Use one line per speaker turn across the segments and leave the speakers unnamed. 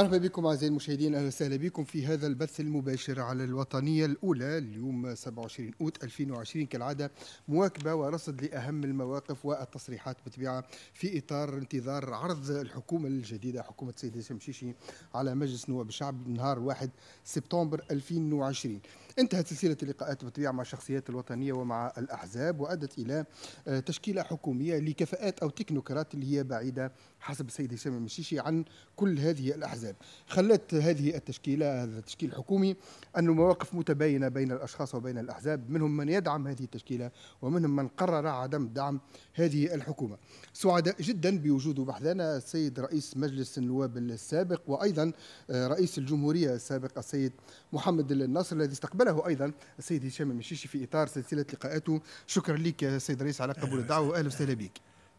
مرحبا بكم اعزائي المشاهدين اهلا وسهلا بكم في هذا البث المباشر على الوطنيه الاولى اليوم 27 اوت 2020 كالعاده مواكبه ورصد لاهم المواقف والتصريحات بالطبيعه في اطار انتظار عرض الحكومه الجديده حكومه السيد هشام على مجلس نواب الشعب نهار 1 سبتمبر 2020 انتهت سلسلة اللقاءات بالطبيعة مع الشخصيات الوطنية ومع الأحزاب وأدت إلى آه، تشكيلة حكومية لكفاءات أو تكنوكرات اللي هي بعيدة حسب السيد هشام المشيشي عن كل هذه الأحزاب خلت هذه التشكيلة هذا التشكيل الحكومي أن مواقف متباينة بين الأشخاص وبين الأحزاب منهم من يدعم هذه التشكيلة ومنهم من قرر عدم دعم هذه الحكومة سعداء جدا بوجود بحثنا السيد رئيس مجلس النواب السابق وأيضا آه، رئيس الجمهورية السابق السيد محمد الناصر الذي استقبل استقبله ايضا السيد هشام المشيشي في اطار سلسله لقاءاته شكرا لك سيد الرئيس على قبول الدعوه واهلا وسهلا بك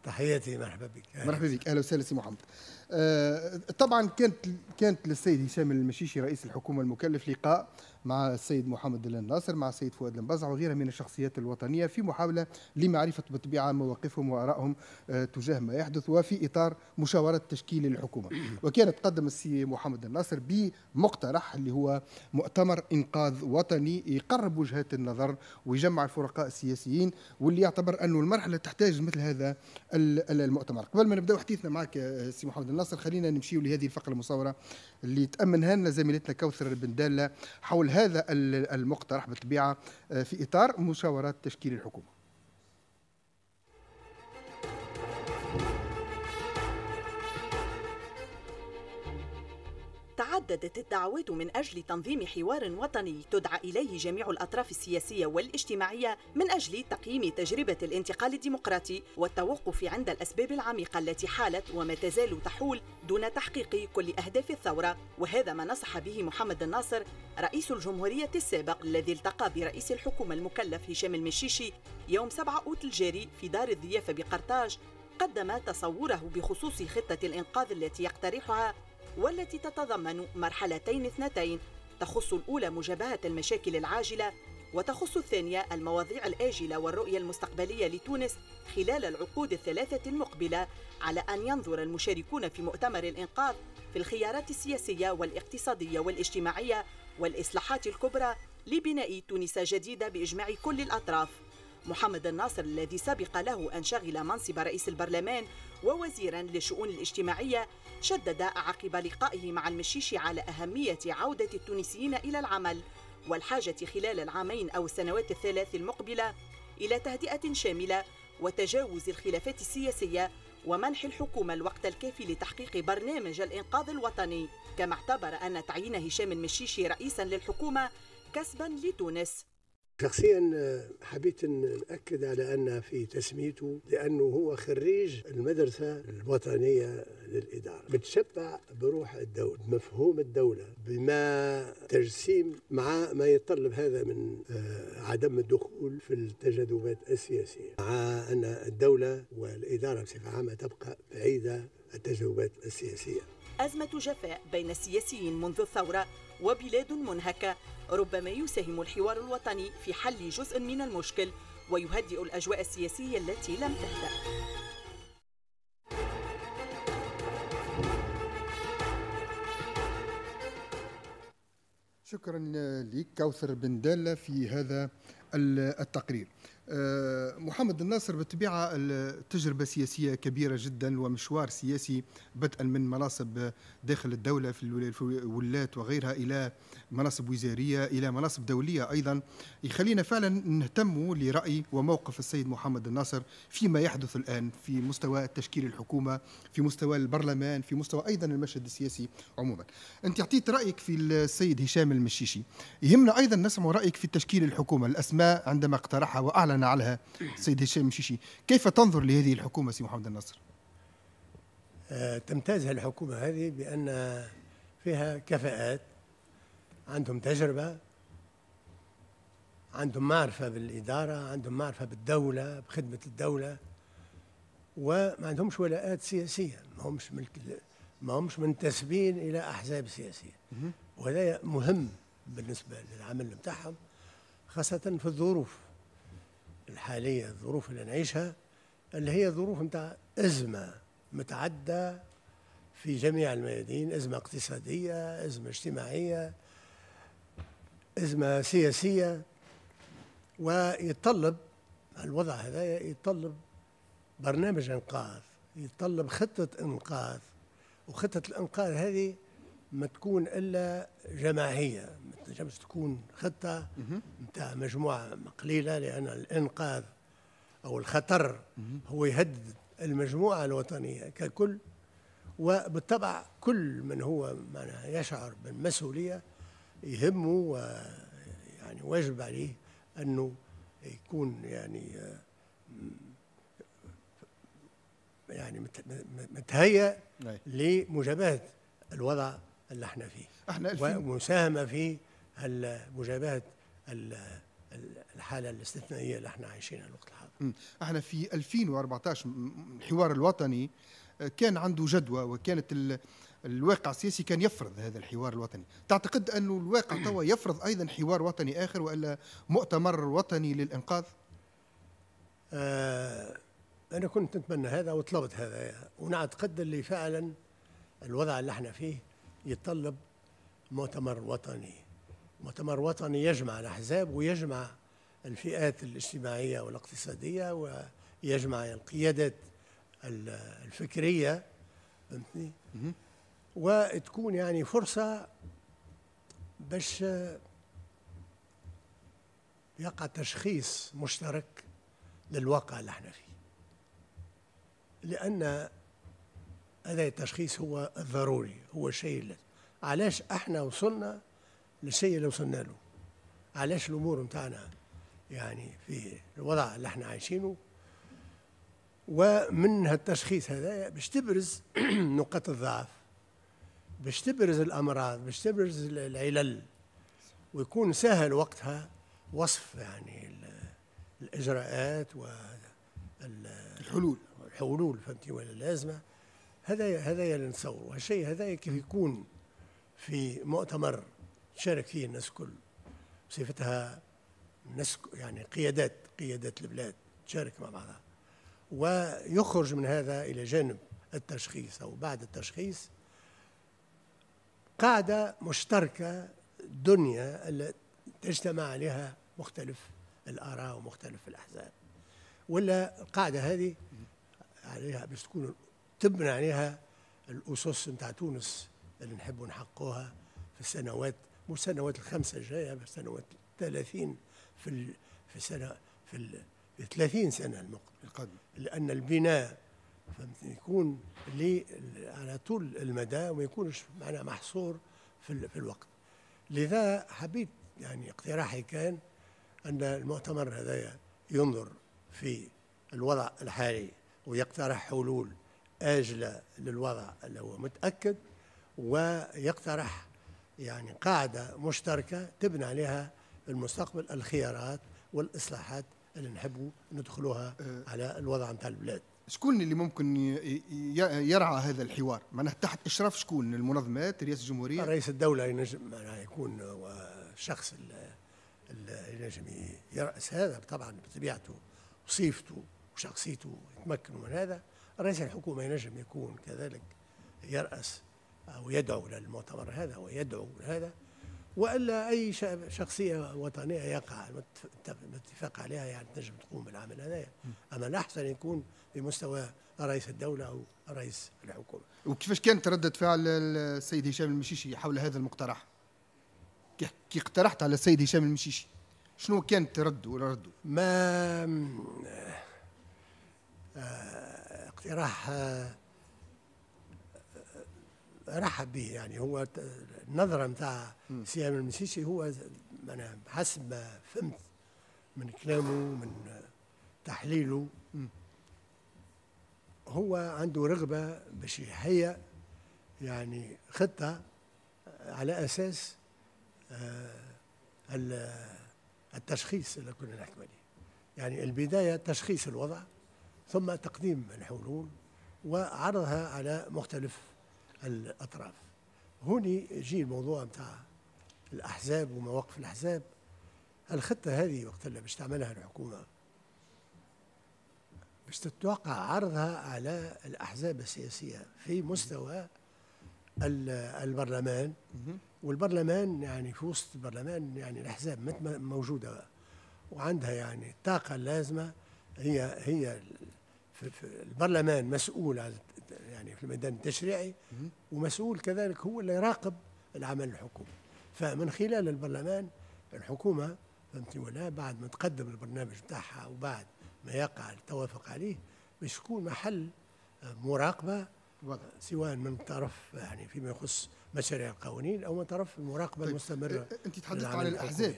تحياتي مرحبا بك مرحبا بك اهلا وسهلا سي محمد آه، طبعا كانت كانت للسيد هشام المشيشي رئيس الحكومه المكلف لقاء مع السيد محمد الناصر مع السيد فؤاد المبزع وغيرها من الشخصيات الوطنيه في محاوله لمعرفه بالطبيعه مواقفهم وارائهم آه، تجاه ما يحدث وفي اطار مشاوره تشكيل الحكومه وكانت قدم السي محمد الناصر بمقترح اللي هو مؤتمر انقاذ وطني يقرب وجهات النظر ويجمع الفرقاء السياسيين واللي يعتبر انه المرحله تحتاج مثل هذا المؤتمر قبل ما نبدا حديثنا معك آه، سي محمد الناصر ناصر خلينا نمشيو لهذه الفقره المصوره اللي تامنها لنا زميلتنا كوثر بن داله حول هذا المقترح بالطبيعه آه، في اطار مشاورات تشكيل الحكومه
تعددت الدعوات من أجل تنظيم حوار وطني تدعى إليه جميع الأطراف السياسية والاجتماعية من أجل تقييم تجربة الانتقال الديمقراطي والتوقف عند الأسباب العميقة التي حالت وما تزال تحول دون تحقيق كل أهداف الثورة وهذا ما نصح به محمد الناصر رئيس الجمهورية السابق الذي التقى برئيس الحكومة المكلف هشام المشيشي يوم 7 أوت الجاري في دار الضيافة بقرطاج قدم تصوره بخصوص خطة الإنقاذ التي يقترحها والتي تتضمن مرحلتين اثنتين تخص الأولى مجابهة المشاكل العاجلة وتخص الثانية المواضيع الآجلة والرؤية المستقبلية لتونس خلال العقود الثلاثة المقبلة على أن ينظر المشاركون في مؤتمر الإنقاذ في الخيارات السياسية والاقتصادية والاجتماعية والإصلاحات الكبرى لبناء تونس جديدة بإجماع كل الأطراف محمد الناصر الذي سبق له أن شغل منصب رئيس البرلمان ووزيرا للشؤون الاجتماعية شدد عقب لقائه مع المشيشي على أهمية عودة التونسيين إلى العمل والحاجة خلال العامين أو السنوات الثلاث المقبلة إلى تهدئة شاملة وتجاوز الخلافات السياسية ومنح الحكومة الوقت الكافي لتحقيق برنامج الإنقاذ الوطني كما اعتبر أن تعيين هشام المشيشي رئيسا للحكومة كسبا لتونس شخصيا
آه، حبيت نأكد على أن في تسميته لأنه هو خريج المدرسة الوطنية للإدارة متشبع بروح الدولة مفهوم الدولة بما تجسيم مع ما يتطلب هذا من آه، عدم الدخول في التجاذبات السياسية مع أن الدولة والإدارة بصفة عامة تبقى بعيدة التجاذبات السياسية
أزمة جفاء بين السياسيين منذ الثورة وبلاد منهكة ربما يساهم الحوار الوطني في حل جزء من المشكل ويهدئ الأجواء السياسية التي لم تهدأ
شكرا لك كوثر بن دالة في هذا التقرير آه، محمد الناصر بالطبيعة التجربة سياسية كبيرة جدا ومشوار سياسي بدءا من مناصب داخل الدولة في الولايات وغيرها إلى مناصب وزاريه الى مناصب دوليه ايضا يخلينا فعلا نهتم لراي وموقف السيد محمد الناصر فيما يحدث الان في مستوى تشكيل الحكومه في مستوى البرلمان في مستوى ايضا المشهد السياسي عموما انت اعطيت رايك في السيد هشام المشيشي يهمنا ايضا نسمع رايك في تشكيل الحكومه الاسماء عندما اقترحها واعلن عنها السيد هشام المشيشي كيف تنظر لهذه الحكومه سي محمد الناصر
آه، تمتاز الحكومه هذه بان فيها كفاءات عندهم تجربة عندهم معرفة بالإدارة عندهم معرفة بالدولة بخدمة الدولة وما عندهمش ولاءات سياسية ما همش ملك ما همش منتسبين إلى أحزاب سياسية وهذا مهم بالنسبة للعمل بتاعهم خاصة في الظروف الحالية الظروف اللي نعيشها اللي هي ظروف نتاع أزمة متعدة في جميع الميادين أزمة اقتصادية أزمة اجتماعية أزمة سياسية ويتطلب الوضع هذا يتطلب برنامج إنقاذ يتطلب خطة إنقاذ وخطة الإنقاذ هذه ما تكون إلا جماعية ما تنجمش تكون خطة نتاع مجموعة قليلة لأن الإنقاذ أو الخطر هو يهدد المجموعة الوطنية ككل وبالطبع كل من هو معناها يشعر بالمسؤولية يهمه ويعني واجب عليه انه يكون يعني يعني متهيأ نعم. لمجابهة الوضع اللي احنا فيه احنا ومساهمة في مجابهة الحالة
الاستثنائية اللي احنا عايشينها الوقت الحاضر احنا في 2014 الحوار الوطني آه، كان عنده جدوى وكانت الواقع السياسي كان يفرض هذا الحوار الوطني تعتقد أن الواقع توا يفرض أيضا حوار وطني آخر وألا مؤتمر وطني للإنقاذ آه أنا كنت نتمنى هذا وطلبت
هذا ونعتقد اللي فعلا الوضع اللي احنا فيه يتطلب مؤتمر وطني مؤتمر وطني يجمع الأحزاب ويجمع الفئات الاجتماعية والاقتصادية ويجمع القيادات الفكرية فهمتني؟ وتكون يعني فرصة باش يقع تشخيص مشترك للواقع اللي احنا فيه لأن هذا التشخيص هو الضروري هو اللي علاش احنا وصلنا للشيء اللي وصلنا له علاش الأمور متاعنا يعني في الوضع اللي احنا عايشينه ومن هالتشخيص هذا باش تبرز نقاط الضعف باش تبرز الامراض باش تبرز العلل ويكون سهل وقتها وصف يعني الاجراءات والحلول الحلول فهمتي ولا لازمه هذا هذا اللي نصور الشيء هذا كيف يكون في مؤتمر تشارك فيه الناس الكل بصفتها ناس يعني قيادات قيادات البلاد تشارك مع بعضها ويخرج من هذا الى جانب التشخيص او بعد التشخيص قاعدة مشتركة دنيا تجتمع عليها مختلف الآراء ومختلف الأحزاب ولا القاعدة هذه عليها باش تكون تبنى عليها الأسس نتاع تونس اللي نحبوا نحققوها في السنوات مو السنوات الخمسة الجاية بس السنوات الثلاثين في في السنة في 30 سنة المقبلة لأن البناء يكون ليه على طول المدى وما يكونش معنا محصور في, في الوقت لذا حبيت يعني اقتراحي كان أن المؤتمر هذا ينظر في الوضع الحالي ويقترح حلول آجلة للوضع اللي هو متأكد ويقترح يعني قاعدة مشتركة تبنى عليها المستقبل الخيارات والإصلاحات اللي نحبوا ندخلوها أه. على الوضع نتاع البلاد
شكون اللي ممكن يرعى هذا الحوار معناها تحت اشراف شكون المنظمات رئاسه الجمهوريه رئيس الدوله ينجم معناها يكون الشخص
اللي ينجم يراس هذا طبعا بطبيعته وصفته وشخصيته يتمكنوا من هذا رئيس الحكومه ينجم يكون كذلك يراس او يدعو للمؤتمر هذا ويدعو لهذا والا اي شخصيه وطنيه يقع الاتفاق عليها يعني تنجم تقوم بالعمل هذايا اما الاحسن يكون بمستوى رئيس الدوله او رئيس الحكومه.
وكيفاش كانت رده فعل السيد هشام المشيشي حول هذا المقترح؟ كي اقترحت على السيد هشام المشيشي شنو كانت رده ولا رده؟ ما آه، اقتراح آه،
آه، رحب به يعني هو النظره نتاع سيام المسيسي هو انا حسب ما فهمت من كلامه من تحليله هو عنده رغبه باش يهيئ يعني خطه على اساس آه، التشخيص اللي كنا نحكي عليه يعني البدايه تشخيص الوضع ثم تقديم الحلول وعرضها على مختلف الاطراف هوني يجي الموضوع نتاع الاحزاب ومواقف الاحزاب الخطه هذه وقت اللي باش تعملها الحكومه مش تتوقع عرضها على الأحزاب السياسية في مستوى البرلمان والبرلمان يعني في وسط البرلمان يعني الأحزاب موجودة وعندها يعني الطاقة اللازمة هي هي في البرلمان مسؤول يعني في الميدان التشريعي ومسؤول كذلك هو اللي يراقب العمل الحكومي فمن خلال البرلمان الحكومه فهمتي ولا بعد ما تقدم البرنامج بتاعها وبعد ما يقع التوافق عليه باش يكون محل مراقبه وضع. سواء من طرف يعني فيما يخص مشاريع القوانين او من طرف
المراقبه طيب. المستمره انت تحدثت عن الاحزاب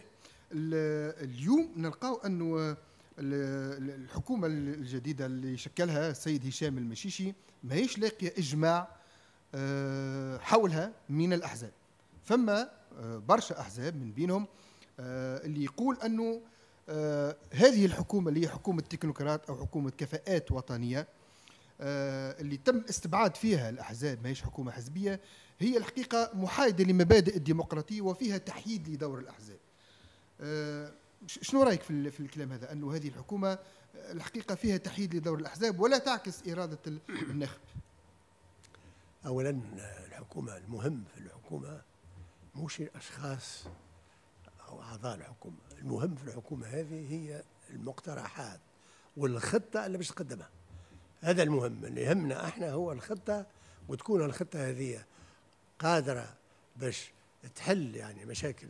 اليوم نلقاو انه الحكومه الجديده اللي شكلها السيد هشام المشيشي ماهيش لاقيه اجماع آه، حولها من الاحزاب فما آه، برشا احزاب من بينهم آه، اللي يقول انه آه هذه الحكومه اللي هي حكومه تكنوقراط او حكومه كفاءات وطنيه آه اللي تم استبعاد فيها الاحزاب ماهيش حكومه حزبيه هي الحقيقه محايده لمبادئ الديمقراطيه وفيها تحييد لدور الاحزاب. آه شنو رايك في, في الكلام هذا انه هذه الحكومه آه، الحقيقه فيها تحييد لدور الاحزاب ولا تعكس اراده النخب؟
اولا آه، الحكومه المهم في الحكومه مش الاشخاص أو أعضاء الحكومة المهم في الحكومة هذه هي المقترحات والخطة اللي باش تقدمها هذا المهم اللي يهمنا احنا هو الخطة وتكون الخطة هذه قادرة باش تحل يعني مشاكل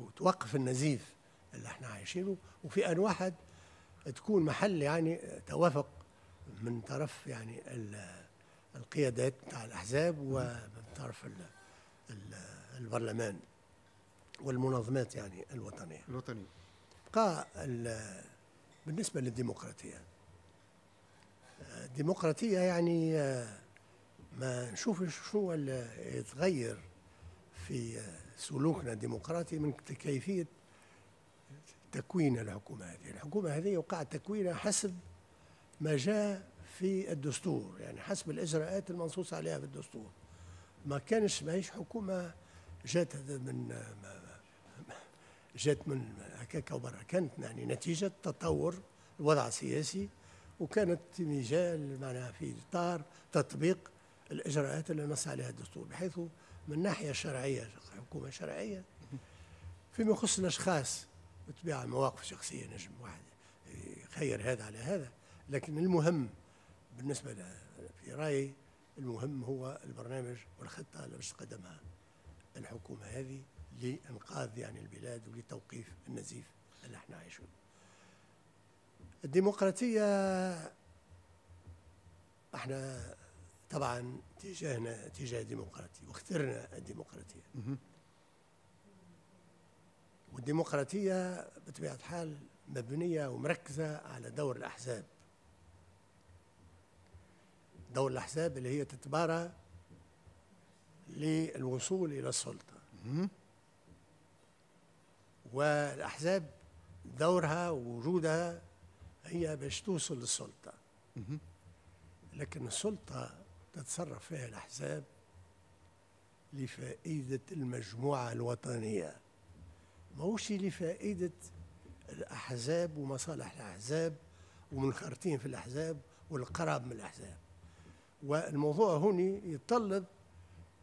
وتوقف النزيف اللي احنا عايشينه وفي ان واحد تكون محل يعني توافق من طرف يعني القيادات بتاع الاحزاب ومن طرف البرلمان والمنظمات يعني الوطنية الوطنية بقى بالنسبة للديمقراطية الديمقراطية يعني آه، ما نشوف شو اللي يتغير في سلوكنا الديمقراطي من كيفية تكوين الحكومة هذه الحكومة هذه وقع تكوينها حسب ما جاء في الدستور يعني حسب الإجراءات المنصوص عليها في الدستور ما كانش ماهيش حكومة جات من آه، جات من هكاك وبرا كانت يعني نتيجة تطور الوضع السياسي وكانت مجال معناها في إطار تطبيق الإجراءات اللي نص عليها الدستور بحيث من ناحية شرعية حكومة شرعية فيما يخص الأشخاص بالطبيعة مواقف شخصية نجم واحد يخير هذا على هذا لكن المهم بالنسبة في رأيي المهم هو البرنامج والخطة اللي باش تقدمها الحكومة هذه لإنقاذ يعني البلاد ولتوقيف النزيف اللي احنا عايشينه الديمقراطية احنا طبعا اتجاهنا اتجاه ديمقراطي واخترنا الديمقراطية والديمقراطية بطبيعة الحال مبنية ومركزة على دور الأحزاب دور الأحزاب اللي هي تتبارى للوصول إلى السلطة والاحزاب دورها ووجودها هي باش توصل للسلطه لكن السلطه تتصرف فيها الاحزاب لفائده المجموعه الوطنيه ماهوش لفائده الاحزاب ومصالح الاحزاب ومنخرطين في الاحزاب والقراب من الاحزاب والموضوع هوني يتطلب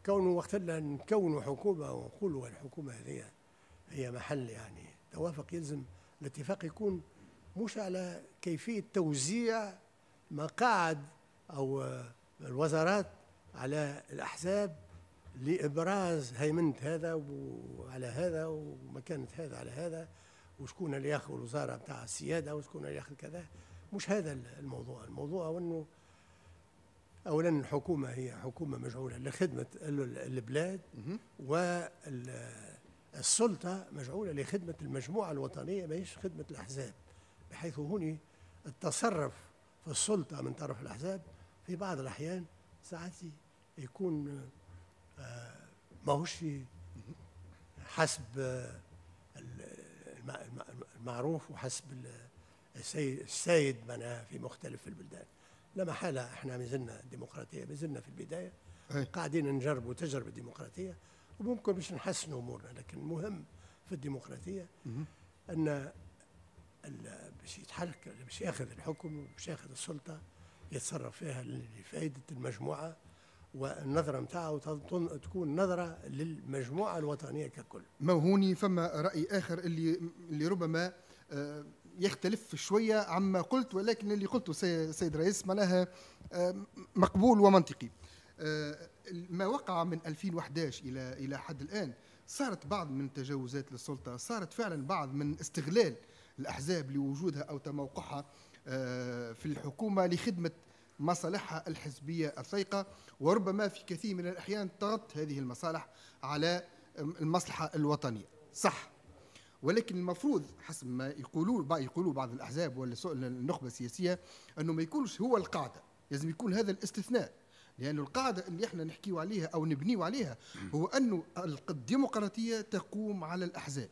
كونه وقت نكونوا حكومه ونقولوا الحكومه هذه هي محل يعني توافق يلزم الاتفاق يكون مش على كيفية توزيع مقاعد أو الوزارات على الأحزاب لإبراز هيمنة هذا وعلى هذا ومكانة هذا على هذا وشكون اللي ياخذ الوزارة بتاع السيادة وشكون اللي ياخذ كذا مش هذا الموضوع الموضوع هو أنه اولا الحكومه هي حكومه مجعوله لخدمه البلاد وال السلطة مجعولة لخدمة المجموعة الوطنية ماهيش خدمة الأحزاب بحيث هنا التصرف في السلطة من طرف الأحزاب في بعض الأحيان ساعات يكون آه، ماهوش حسب المعروف وحسب السيد معناها في مختلف البلدان لا محالة احنا مازلنا ديمقراطية مازلنا في البداية قاعدين نجربوا تجربة ديمقراطية وممكن باش نحسنوا امورنا لكن المهم في الديمقراطيه ان باش يتحرك باش ياخذ الحكم باش ياخذ السلطه يتصرف فيها لفائده المجموعه والنظرة متاعه تكون نظرة للمجموعة
الوطنية ككل ما هوني فما رأي آخر اللي, اللي ربما آه، يختلف شوية عما قلت ولكن اللي قلته سيد رئيس معناها آه، مقبول ومنطقي آه، ما وقع من 2011 الى الى حد الان صارت بعض من التجاوزات للسلطه صارت فعلا بعض من استغلال الاحزاب لوجودها او تموقعها آه، في الحكومه لخدمه مصالحها الحزبيه الثيقه وربما في كثير من الاحيان تغط هذه المصالح على المصلحه الوطنيه صح ولكن المفروض حسب ما يقولوا يقولوا بعض الاحزاب ولا النخبه السياسيه انه ما يكونش هو القاعده لازم يكون هذا الاستثناء لأن القاعدة اللي احنا نحكيو عليها أو نبنيو عليها هو أنه الديمقراطية تقوم على الأحزاب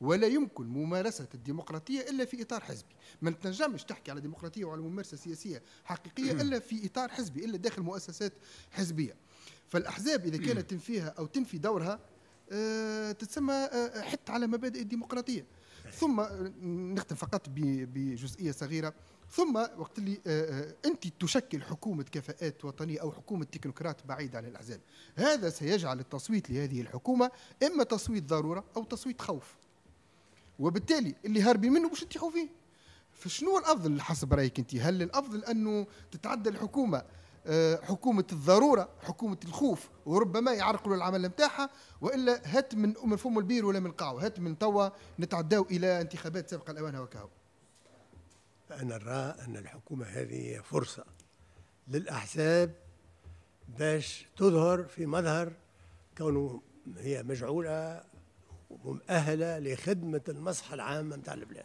ولا يمكن ممارسة الديمقراطية إلا في إطار حزبي ما تنجمش تحكي على ديمقراطية وعلى ممارسة سياسية حقيقية إلا في إطار حزبي إلا داخل مؤسسات حزبية فالأحزاب إذا كانت تنفيها أو تنفي دورها آه، تتسمى آه، حتى على مبادئ الديمقراطية ثم نختم فقط بجزئية صغيرة ثم وقت اللي آه، آه، انت تشكل حكومه كفاءات وطنيه او حكومه تكنوقراط بعيده عن الاحزاب هذا سيجعل التصويت لهذه الحكومه اما تصويت ضروره او تصويت خوف وبالتالي اللي هاربين منه باش يطيحوا فيه فشنو الافضل حسب رايك انت هل الافضل انه تتعدى الحكومه آه، حكومة الضرورة حكومة الخوف وربما يعرقلوا العمل نتاعها وإلا هات من من فم البير ولا من قاعو هات من توا نتعداو إلى انتخابات سابقة الأوان وكهو
فأنا نرى أن الحكومة هذه فرصة للأحزاب باش تظهر في مظهر كونه هي مجعولة ومؤهلة لخدمة المصحة العامة نتاع البلاد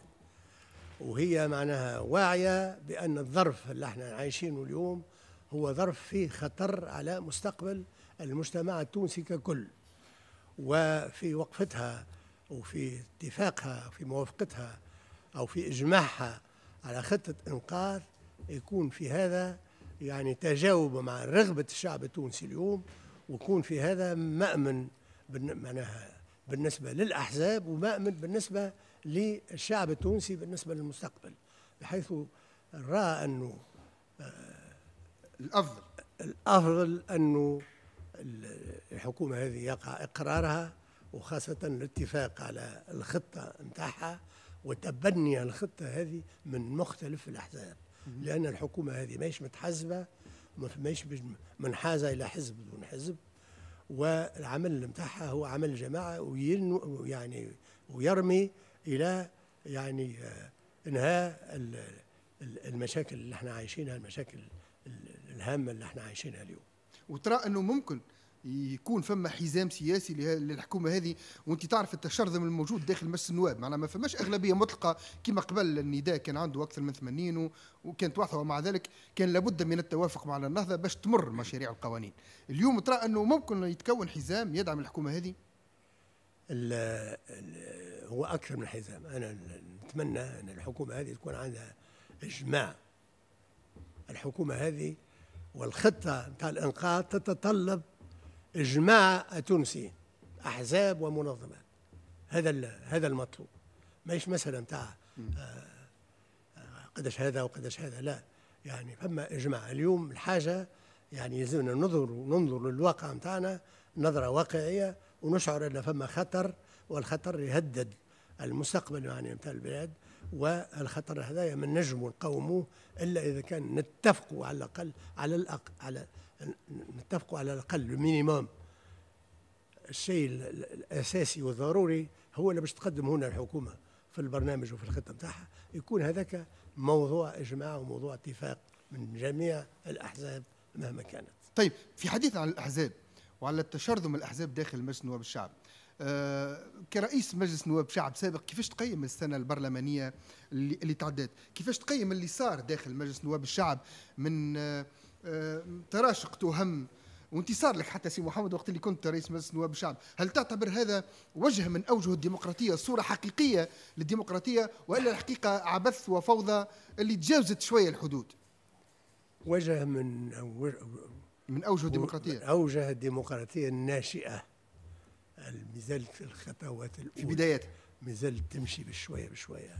وهي معناها واعية بأن الظرف اللي احنا عايشينه اليوم هو ظرف فيه خطر على مستقبل المجتمع التونسي ككل وفي وقفتها وفي اتفاقها وفي موافقتها أو في إجماعها على خطة إنقاذ يكون في هذا يعني تجاوب مع رغبة الشعب التونسي اليوم ويكون في هذا مأمن معناها بالنسبة للأحزاب ومأمن بالنسبة للشعب التونسي بالنسبة للمستقبل بحيث رأى أنه آه، الأفضل الأفضل أنه الحكومة هذه يقع إقرارها وخاصة الاتفاق على الخطة نتاعها وتبني الخطة هذه من مختلف الأحزاب لأن الحكومة هذه ماهيش متحزبة ماهيش منحازة إلى حزب دون حزب والعمل نتاعها هو عمل جماعة وينو يعني ويرمي إلى يعني آه، إنهاء المشاكل اللي احنا عايشينها المشاكل الهامة اللي
احنا عايشينها اليوم وترى أنه ممكن يكون فما حزام سياسي للحكومه هذه وانت تعرف التشرذم الموجود داخل مجلس النواب معناها ما فماش اغلبيه مطلقه كما قبل النداء كان عنده اكثر من 80 وكانت واضحه ومع ذلك كان لابد من التوافق مع النهضه باش تمر مشاريع القوانين اليوم ترى انه ممكن يتكون حزام يدعم الحكومه هذه هو اكثر من حزام انا نتمنى ان الحكومه
هذه تكون عندها اجماع الحكومه هذه والخطه نتاع الانقاذ تتطلب إجماع تونسي أحزاب ومنظمات هذا هذا المطلوب ماهيش مسألة نتاع آه، قداش هذا وقداش هذا لا يعني فما إجماع اليوم الحاجة يعني يلزمنا ننظر ننظر للواقع نتاعنا نظرة واقعية ونشعر أن فما خطر والخطر يهدد المستقبل يعني نتاع البلاد والخطر هذايا ما نجموا نقاوموه الا اذا كان نتفقوا على الاقل على الأقل على نتفقوا على الاقل المينيموم الشيء الاساسي والضروري هو اللي باش تقدم هنا الحكومه في البرنامج وفي الخطه نتاعها
يكون هذاك موضوع اجماع وموضوع اتفاق من جميع الاحزاب مهما كانت. طيب في حديث عن الاحزاب وعلى التشرذم الاحزاب داخل مجلس نواب الشعب أه كرئيس مجلس نواب شعب سابق كيفاش تقيم السنه البرلمانيه اللي, اللي تعدات كيفاش تقيم اللي صار داخل مجلس نواب الشعب من أه تراشق تهم وانتصار لك حتى سي محمد وقت اللي كنت رئيس مجلس نواب الشعب هل تعتبر هذا وجه من أوجه الديمقراطية صورة حقيقية للديمقراطية وإلا الحقيقة عبث وفوضى اللي تجاوزت شوية الحدود وجه من أوجه
من أوجه الديمقراطية من أوجه الديمقراطية الناشئة مازالت الخطوات الأولى في بدايتها مازالت تمشي بشوية بشوية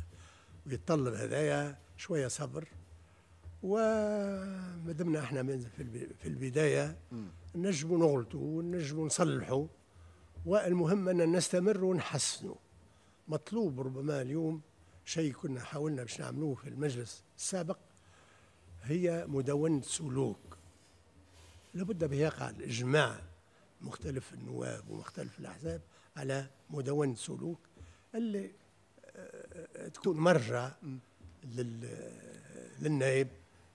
ويتطلب هدايا شوية صبر وما دمنا احنا في البدايه نجم نغلطوا ونجم نصلحوا والمهم ان نستمر ونحسنوا مطلوب ربما اليوم شيء كنا حاولنا باش نعملوه في المجلس السابق هي مدونة سلوك لابد يقع الإجماع مختلف النواب ومختلف الأحزاب على مدونة سلوك اللي آه، آه، تكون مرجع للنائب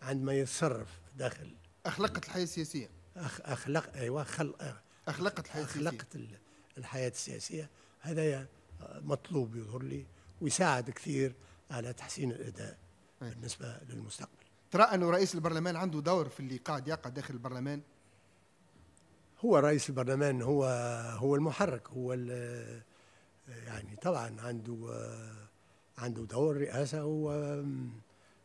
عندما يتصرف داخل أخلقت الحياة السياسية أخ أخلق أيوة خل أخلقت الحياة السياسية أخلقت الحياة السياسية هذا مطلوب يظهر لي ويساعد كثير على تحسين
الأداء أي. بالنسبة للمستقبل ترى ان رئيس البرلمان عنده دور في اللي قاعد يقع داخل البرلمان هو رئيس البرلمان هو هو المحرك هو
يعني طبعا عنده عنده دور رئاسة هو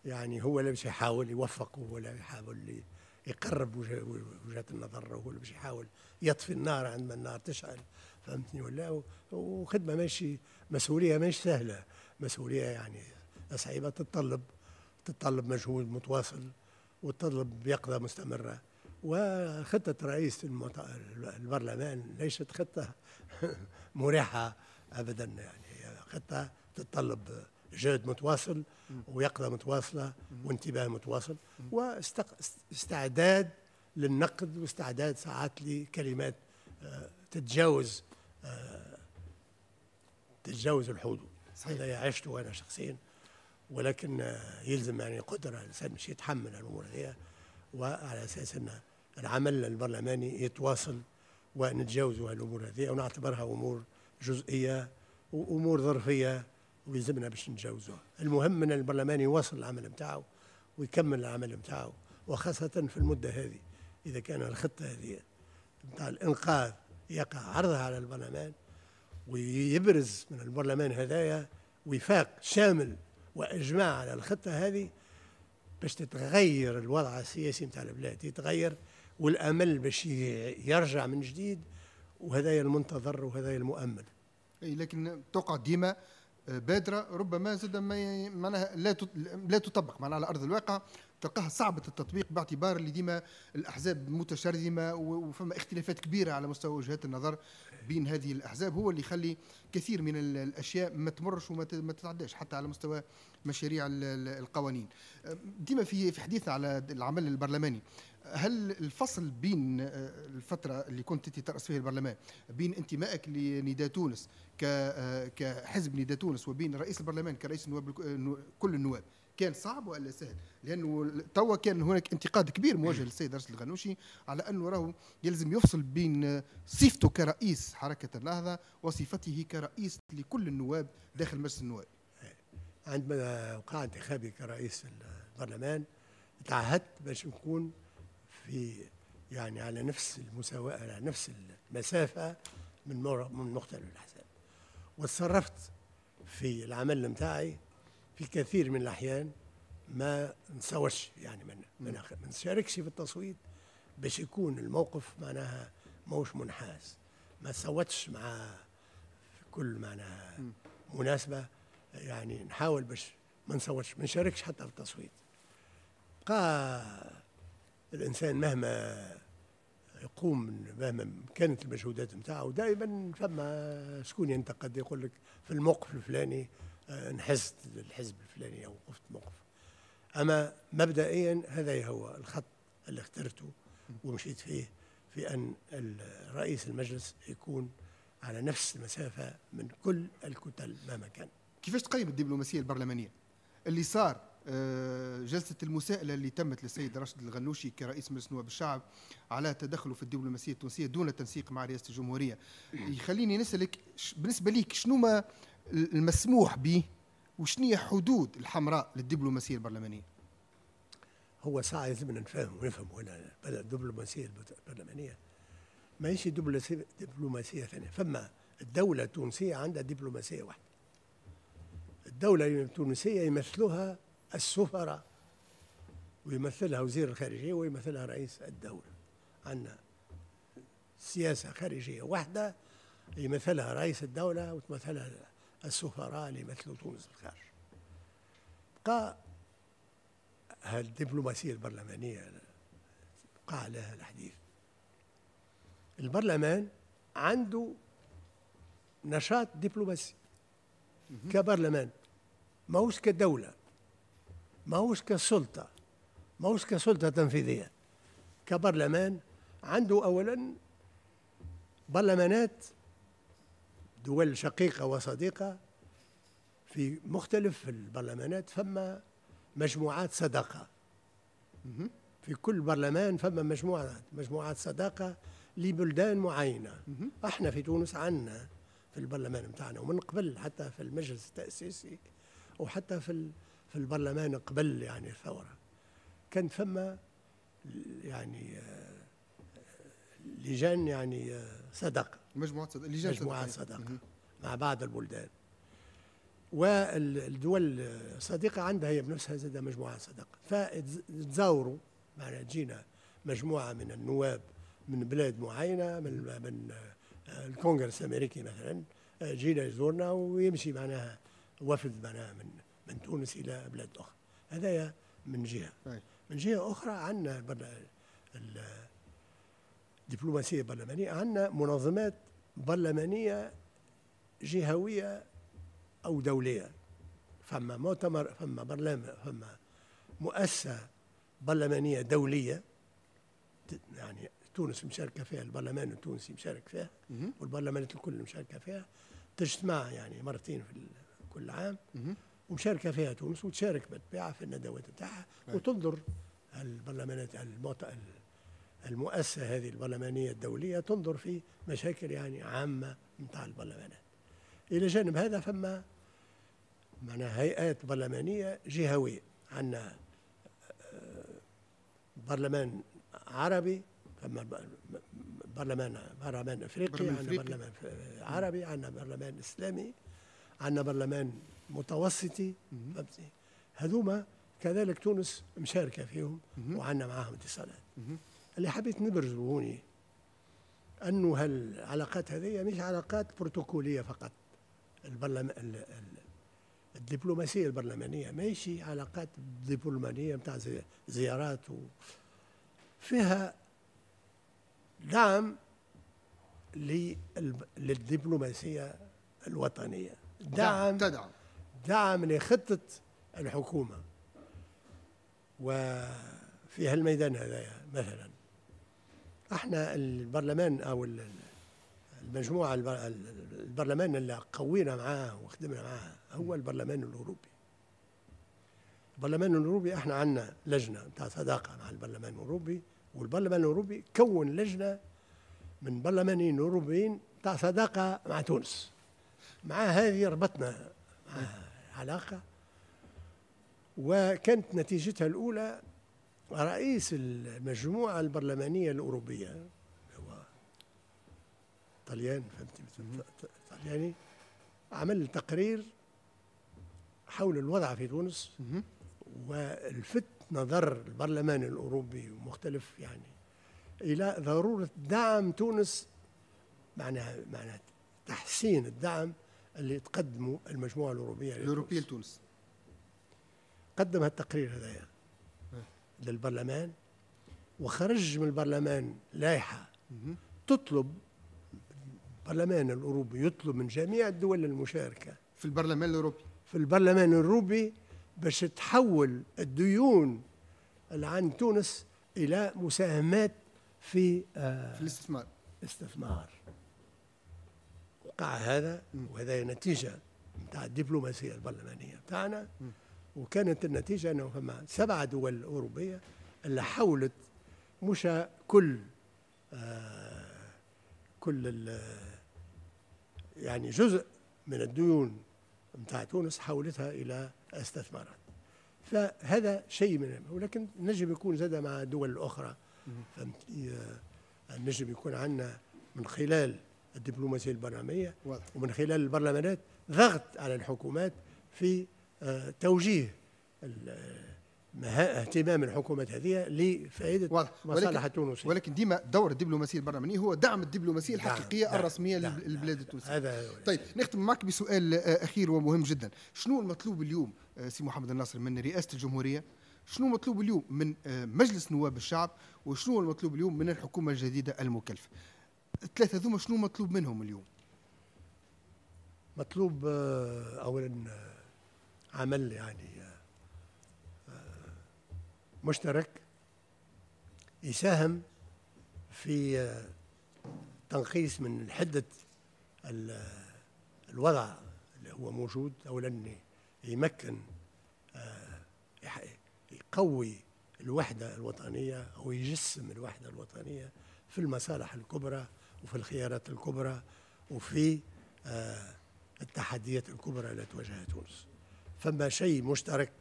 يعني هو اللي باش يحاول يوفق ولا اللي يحاول يقرب وجهه النظر هو اللي باش يحاول يطفي النار عندما النار تشعل فهمتني ولا وخدمه ماشي مسؤوليه ماشي سهله مسؤوليه يعني صعيبه تتطلب تتطلب مجهود متواصل وتطلب يقظه مستمره وخطه رئيس البرلمان ليست خطه مريحه ابدا يعني خطه تتطلب جهد متواصل ويقظة متواصلة وانتباه متواصل واستعداد للنقد واستعداد ساعات لكلمات آه، تتجاوز آه، تتجاوز الحدود هذا عشته أنا شخصيا ولكن آه، يلزم يعني قدرة الإنسان مش يتحمل الأمور هذه وعلى أساس أن العمل البرلماني يتواصل ونتجاوزوا الأمور هذه ونعتبرها أمور جزئية وأمور ظرفية ويلزمنا باش نتجاوزوها المهم ان البرلمان يواصل العمل نتاعو ويكمل العمل نتاعو وخاصة في المدة هذه إذا كان الخطة هذه نتاع الإنقاذ يقع عرضها على البرلمان ويبرز من البرلمان هذايا وفاق شامل وإجماع على الخطة هذه باش تتغير الوضع السياسي نتاع البلاد يتغير والأمل باش يرجع من جديد وهذايا المنتظر وهذايا المؤمل
لكن توقع ديما بادره ربما زاد ما معناها لا لا تطبق معناها على ارض الواقع تلقاها صعبه التطبيق باعتبار اللي ديما الاحزاب متشرذمه وفما اختلافات كبيره على مستوى وجهات النظر بين هذه الاحزاب هو اللي يخلي كثير من الاشياء ما تمرش وما تتعداش حتى على مستوى مشاريع القوانين ديما في في حديث على العمل البرلماني هل الفصل بين آه، الفترة اللي كنت انت ترأس فيها البرلمان بين انتمائك لنداء تونس آه، كحزب نداء تونس وبين رئيس البرلمان كرئيس النواب آه، كل النواب كان صعب ولا سهل؟ لانه توا كان هناك انتقاد كبير موجه للسيد راشد الغنوشي على انه راهو يلزم يفصل بين صفته كرئيس حركه النهضه وصفته كرئيس لكل النواب داخل مجلس النواب. عندما وقع
انتخابي كرئيس البرلمان تعهدت باش نكون في يعني على نفس المساواة على نفس المسافة من من مختلف الأحزاب وتصرفت في العمل نتاعي في كثير من الأحيان ما نصورش يعني ما من ما نشاركش في التصويت باش يكون الموقف معناها موش منحاز ما صوتش مع كل معناها مناسبة يعني نحاول باش ما نصورش ما نشاركش حتى في التصويت بقى الانسان مهما يقوم مهما كانت المجهودات نتاعو دائما فما شكون ينتقد يقول لك في الموقف الفلاني آه، انحزت للحزب الفلاني او وقفت موقف اما مبدئيا هذا هو الخط اللي اخترته ومشيت فيه في ان رئيس المجلس يكون على نفس المسافه
من كل الكتل مهما كان. كيفاش تقيم الدبلوماسيه البرلمانيه؟ اللي صار آه، جلسة المساءلة اللي تمت للسيد راشد الغنوشي كرئيس مجلس نواب الشعب على تدخله في الدبلوماسية التونسية دون تنسيق مع رئاسة الجمهورية يخليني نسألك بالنسبة ليك شنو ما المسموح به وشنو هي حدود الحمراء للدبلوماسية البرلمانية هو ساعة لازمنا نفهم ونفهم هنا
الدبلوماسية البرلمانية ماهيش دبلوماسية ثانية فما الدولة التونسية عندها دبلوماسية واحدة الدولة التونسية يمثلوها السفراء ويمثلها وزير الخارجية ويمثلها رئيس الدولة عندنا سياسة خارجية واحدة يمثلها رئيس الدولة وتمثلها السفراء اللي يمثلوا تونس في الخارج بقى هالدبلوماسية البرلمانية بقى عليها الحديث البرلمان عنده نشاط دبلوماسي كبرلمان ماهوش كدولة ماهوش كسلطة ماهوش كسلطة تنفيذية كبرلمان عنده أولا برلمانات دول شقيقة وصديقة في مختلف البرلمانات فما مجموعات صداقة في كل برلمان فما مجموعات مجموعات صداقة لبلدان معينة احنا في تونس عنا في البرلمان بتاعنا ومن قبل حتى في المجلس التأسيسي وحتى في في البرلمان قبل يعني الثورة كان ثم يعني آه، لجان يعني آه، صدق مجموعة صدقة لجان مجموعة صدق مع بعض البلدان والدول الصديقة عندها هي بنفسها زاد مجموعة صدق فتزاوروا معنا جينا مجموعة من النواب من بلاد معينة من من آه، الكونغرس الأمريكي مثلا جينا يزورنا ويمشي معناها وفد معناها من من تونس إلى بلاد أخرى هذا من جهة طيب. من جهة أخرى عندنا الدبلوماسية البرلمانية عندنا منظمات برلمانية جهوية أو دولية فما مؤتمر فما برلمان فما مؤسسة برلمانية دولية يعني تونس مشاركة فيها البرلمان التونسي مشارك فيها والبرلمانات الكل مشاركة فيها تجتمع يعني مرتين في كل عام ومشاركه فيها تونس وتشارك بالطبيعه في الندوات بتاعها وتنظر البرلمانات المؤسسه هذه البرلمانيه الدوليه تنظر في مشاكل يعني عامه نتاع البرلمانات. الى جانب هذا فما معناها هيئات برلمانيه جهويه عندنا آه، برلمان عربي فما برلمان برلمان افريقي عندنا برلمان عربي عندنا برلمان اسلامي عندنا برلمان متوسطي فهمتني هذوما كذلك تونس مشاركه فيهم وعندنا معاهم اتصالات اللي حبيت نبرزه هوني انه هالعلاقات هذه مش علاقات بروتوكوليه فقط البرلمان الدبلوماسيه البرلمانيه ماشي علاقات بتاع زي... زيارات و فيها دعم للدبلوماسيه الوطنيه دعم تدعم دعم لخطة الحكومة وفي هالميدان هذا مثلا احنا البرلمان او المجموعة البرلمان اللي قوينا معاه وخدمنا معاه هو البرلمان الأوروبي البرلمان الأوروبي احنا عندنا لجنة بتاع صداقة مع البرلمان الأوروبي والبرلمان الأوروبي كون لجنة من برلمانيين أوروبيين بتاع صداقة مع تونس مع هذه ربطنا معها علاقة وكانت نتيجتها الأولى رئيس المجموعة البرلمانية الأوروبية هو طليان فهمت طلياني عمل تقرير حول الوضع في تونس والفت نظر البرلمان الأوروبي ومختلف يعني إلى ضرورة دعم تونس معناها معناها تحسين الدعم اللي تقدمه المجموعه الاوروبيه الاوروبيه لتونس قدم هالتقرير هذايا أه. للبرلمان وخرج من البرلمان لائحه تطلب البرلمان الاوروبي يطلب من جميع الدول المشاركه في البرلمان الاوروبي في البرلمان الاوروبي باش تحول الديون اللي عن تونس الى مساهمات في, آه في الاستثمار استثمار وقع هذا وهذا نتيجة تاع الدبلوماسية البرلمانية تاعنا وكانت النتيجة أنه فما سبع دول أوروبية اللي حولت مش كل آه كل يعني جزء من الديون نتاع تونس حولتها إلى استثمارات فهذا شيء من ولكن نجم يكون زاد مع دول أخرى فهمت آه، نجم يكون عندنا من خلال الدبلوماسية البرلمانية واضح. ومن خلال البرلمانات ضغط على الحكومات في آه، توجيه اهتمام
الحكومات هذه لفائدة واضح. مصالح التونس ولكن ديما دور الدبلوماسية البرلمانية هو دعم الدبلوماسية الحقيقية دعم. الرسمية دعم. للبلاد التونسية هذا طيب نختم معك بسؤال آه، أخير ومهم جدا شنو المطلوب اليوم آه، سي محمد الناصر من رئاسة الجمهورية شنو مطلوب اليوم من مجلس نواب الشعب وشنو المطلوب اليوم من الحكومة الجديدة المكلفة الثلاثه ذوما شنو مطلوب منهم اليوم؟ مطلوب آه، اولا آه، عمل يعني
آه، مشترك يساهم في تنقيص من حده الوضع اللي هو موجود اولا يمكن يقوي الوحده الوطنيه او يجسم الوحده الوطنيه في المصالح الكبرى وفي الخيارات الكبرى وفي آه، التحديات الكبرى التي تواجهها تونس فما شيء مشترك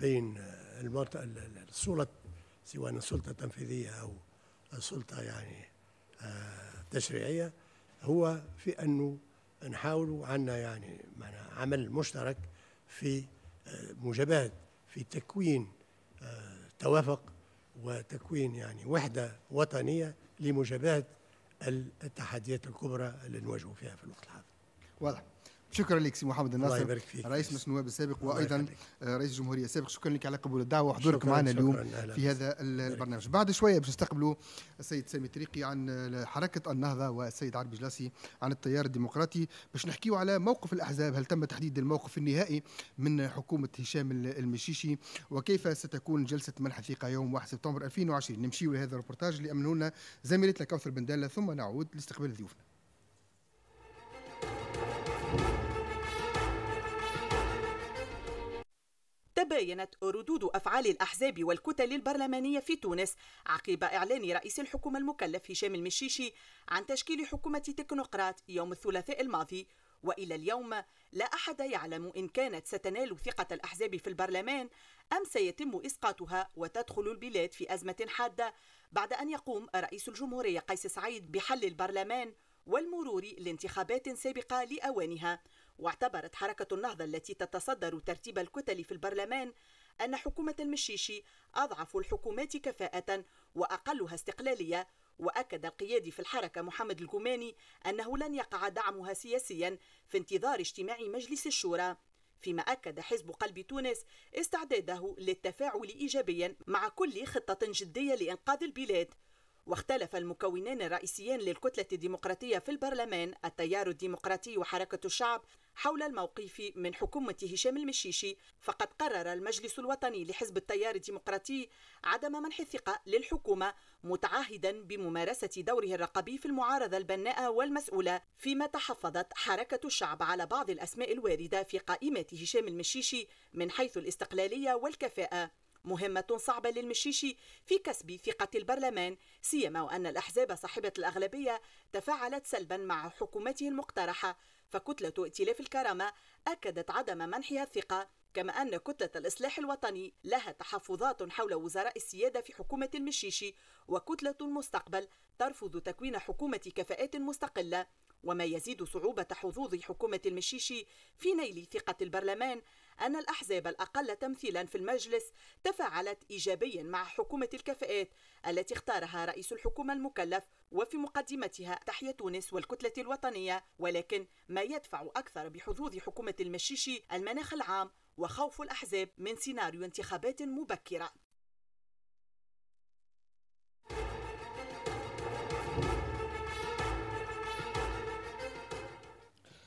بين آه، السلطة سواء السلطة التنفيذية أو السلطة يعني آه، التشريعية هو في أنه نحاولوا عنا يعني عمل مشترك في مجابهة في تكوين توافق وتكوين يعني وحدة وطنية لمجابهة التحديات الكبرى اللي نواجهوا فيها في الوقت الحاضر
واضح شكرا لك سي محمد الناصر الله يبارك فيك رئيس مجلس النواب السابق وايضا آه، رئيس الجمهوريه السابق شكرا لك على قبول الدعوه وحضورك معنا اليوم في هذا البرنامج بعد شويه باش نستقبلوا السيد سامي طريقي عن حركه النهضه والسيد عربي جلاسي عن التيار الديمقراطي باش نحكيوا على موقف الاحزاب هل تم تحديد الموقف النهائي من حكومه هشام المشيشي وكيف ستكون جلسه منح الثقه يوم 1 سبتمبر 2020 نمشيوا لهذا الريبورتاج اللي امنونا زميلتنا كوثر بندالة ثم نعود لاستقبال ضيوفنا
تباينت ردود افعال الاحزاب والكتل البرلمانيه في تونس عقب اعلان رئيس الحكومه المكلف هشام المشيشي عن تشكيل حكومه تكنوقراط يوم الثلاثاء الماضي والى اليوم لا احد يعلم ان كانت ستنال ثقه الاحزاب في البرلمان ام سيتم اسقاطها وتدخل البلاد في ازمه حاده بعد ان يقوم رئيس الجمهوريه قيس سعيد بحل البرلمان والمرور لانتخابات سابقة لأوانها واعتبرت حركة النهضة التي تتصدر ترتيب الكتل في البرلمان أن حكومة المشيشي أضعف الحكومات كفاءة وأقلها استقلالية وأكد القيادي في الحركة محمد الجوماني أنه لن يقع دعمها سياسيا في انتظار اجتماع مجلس الشورى فيما أكد حزب قلب تونس استعداده للتفاعل إيجابيا مع كل خطة جدية لإنقاذ البلاد واختلف المكونان الرئيسيان للكتلة الديمقراطية في البرلمان التيار الديمقراطي وحركة الشعب حول الموقف من حكومة هشام المشيشي فقد قرر المجلس الوطني لحزب التيار الديمقراطي عدم منح الثقة للحكومة متعهدا بممارسة دوره الرقابي في المعارضة البناءة والمسؤولة فيما تحفظت حركة الشعب على بعض الأسماء الواردة في قائمة هشام المشيشي من حيث الاستقلالية والكفاءة مهمة صعبة للمشيشي في كسب ثقة البرلمان سيما وأن الأحزاب صاحبة الأغلبية تفاعلت سلبا مع حكومته المقترحة فكتلة ائتلاف الكرامة أكدت عدم منحها الثقة كما أن كتلة الإصلاح الوطني لها تحفظات حول وزراء السيادة في حكومة المشيشي وكتلة المستقبل ترفض تكوين حكومة كفاءات مستقلة وما يزيد صعوبة حظوظ حكومة المشيشي في نيل ثقة البرلمان أن الأحزاب الأقل تمثيلا في المجلس تفاعلت إيجابيا مع حكومة الكفاءات التي اختارها رئيس الحكومة المكلف وفي مقدمتها تحية تونس والكتلة الوطنية ولكن ما يدفع أكثر بحظوظ حكومة المشيشي المناخ العام وخوف الأحزاب من سيناريو انتخابات مبكرة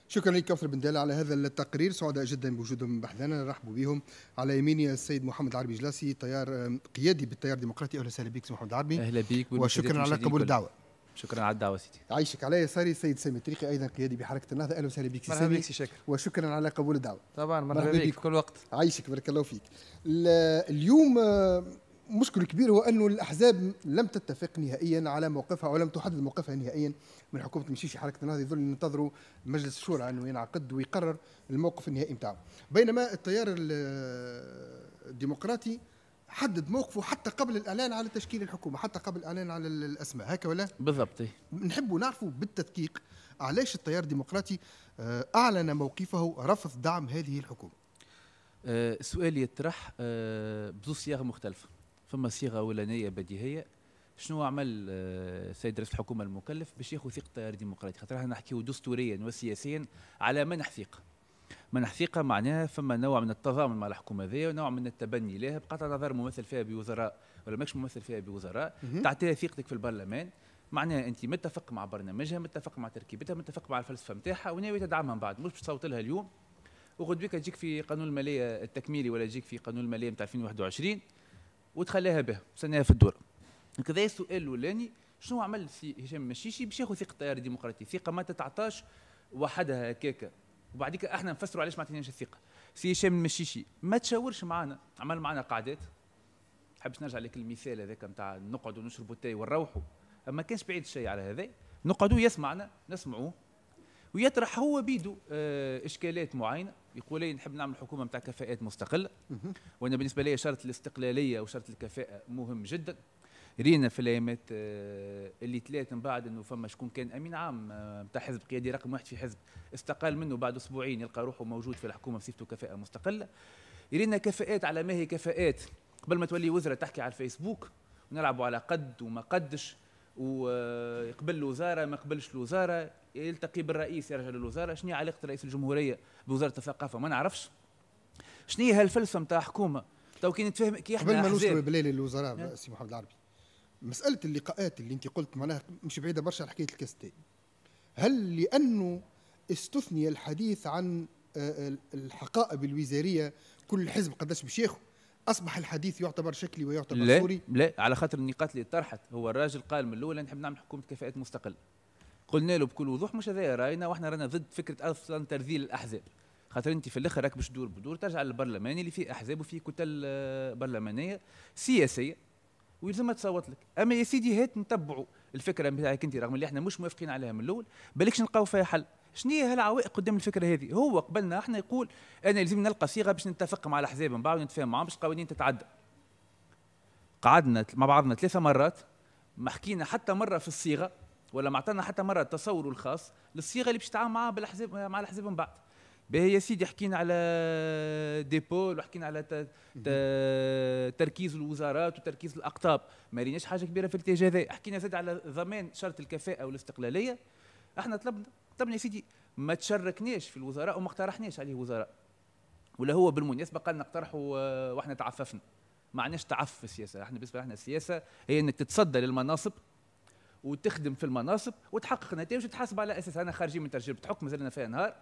شكرا لك كوثر بن على هذا التقرير سعداء جدا بوجودهم بحثنا نرحبوا بهم على يميني السيد محمد عربي جلاسي طيار قيادي بالتيار الديمقراطي اهلا وسهلا بك سي محمد عربي اهلا بك وشكرا على قبول الدعوه
شكرا على الدعوه سيدي
عايشك على يساري السيد سامي طريقي ايضا قيادي بحركه النهضه اهلا وسهلا بك سيدي مرحبا بك سي شكر وشكرا على قبول الدعوه طبعا مرحبا, بك في كل وقت عايشك بارك الله فيك اليوم مشكل كبير هو انه الاحزاب لم تتفق نهائيا على موقفها ولم تحدد موقفها نهائيا من حكومه المشيشي حركه النهضه يظل ينتظروا مجلس الشورى انه ينعقد ويقرر الموقف النهائي نتاعه بينما التيار الديمقراطي حدد موقفه حتى قبل الاعلان على تشكيل الحكومه حتى قبل الاعلان على الاسماء هكا ولا بالضبط نحبوا نعرفوا بالتدقيق علاش التيار الديمقراطي آه، اعلن موقفه رفض دعم هذه الحكومه السؤال آه، يطرح
آه، بزو صيغ مختلفه فما صيغه اولانيه بديهيه شنو عمل السيد آه، رئيس الحكومه المكلف باش ياخذ ثقه التيار الديمقراطي خاطر احنا نحكيو دستوريا وسياسيا على منح ثقه منح ثقه معناها فما نوع من التضامن مع الحكومه هذه ونوع من التبني لها بقطع نظر ممثل فيها بوزراء ولا ماكش ممثل فيها بوزراء تعطيها ثقتك في البرلمان معناها انت متفق مع برنامجها متفق مع تركيبتها متفق مع الفلسفه نتاعها وناوي تدعمها من بعد مش تصوت لها اليوم وغدويك تجيك في قانون الماليه التكميلي ولا تجيك في قانون الماليه نتاع 2021 وتخليها به تستناها في الدور كذا السؤال الاولاني شنو عمل سي هشام مشيشي باش ياخذ ثقه التيار الديمقراطي ثقه ما تتعطاش وحدها هكاك وبعديك احنا نفسروا علاش ما عطيناش الثقه سي هشام المشيشي ما تشاورش معنا عمل معنا قعدات حبش نرجع لك المثال هذاك نتاع نقعدوا نشربوا التاي ونروحوا ما كانش بعيد الشيء على هذا نقعدوا يسمعنا نسمعوه ويطرح هو بيدو اشكالات معينه يقول لي نحب نعمل حكومه نتاع كفاءات مستقله وانا بالنسبه لي شرط الاستقلاليه وشرط الكفاءه مهم جدا رينا في الايامات آه، اللي تلات من بعد انه فما شكون كان امين عام نتاع آه، حزب قيادي رقم واحد في حزب استقال منه بعد اسبوعين يلقى روحه موجود في الحكومه بصفته كفاءه مستقله رينا كفاءات على ما هي كفاءات قبل ما تولي وزراء تحكي على الفيسبوك ونلعبوا على قد وما قدش ويقبل الوزاره ما قبلش الوزاره يلتقي بالرئيس يرجع للوزاره شنو هي علاقه رئيس الجمهوريه بوزاره الثقافه ما نعرفش شنو هي هالفلسفه نتاع حكومه
تو كي نتفاهم كي احنا قبل ما نوصلوا بالليل للوزراء سي محمد العربي مساله اللقاءات اللي انت قلت معناها مش بعيده برشا عن حكايه الكاستين هل لانه استثني الحديث عن آه، الحقائب الوزاريه كل حزب قداش باش ياخذ اصبح الحديث يعتبر شكلي ويعتبر لا صوري
لا على خاطر النقاط اللي طرحت هو الراجل قال من الاول نحب نعمل حكومه كفاءات مستقله قلنا له بكل وضوح مش هذايا راينا واحنا رانا ضد فكره اصلا ترذيل الاحزاب خاطر انت في الاخر راك باش تدور بدور ترجع للبرلمان اللي فيه احزاب وفيه كتل آه، برلمانيه سياسيه ويلزمها تصوت لك اما يا سيدي هات نتبعوا الفكره نتاعك انت رغم اللي احنا مش موافقين عليها من الاول بالكش نلقاو فيها حل شنو هي العوائق قدام الفكره هذه هو قبلنا احنا يقول انا لازم نلقى صيغه باش نتفق مع الاحزاب من بعض ونتفاهم معاهم باش القوانين تتعدى قعدنا مع بعضنا ثلاثه مرات ما حكينا حتى مره في الصيغه ولا ما حتى مره التصور الخاص للصيغه اللي باش تتعامل معها بالاحزاب مع الاحزاب من بعد باهي يا سيدي حكينا على ديبول وحكينا على تركيز الوزارات وتركيز الاقطاب ما ريناش حاجه كبيره في الاتجاه هذا حكينا زاد على ضمان شرط الكفاءه والاستقلاليه احنا طلبنا طلبنا يا سيدي ما تشركناش في الوزراء وما اقترحناش عليه وزراء ولا هو بالمناسبه قال نقترحوا آه، واحنا تعففنا ما عندناش تعف في السياسه احنا بالنسبه احنا السياسه هي انك تتصدى للمناصب وتخدم في المناصب وتحقق نتائج وتحاسب على اساس انا خارجين من تجربه حكم مازلنا فيها نهار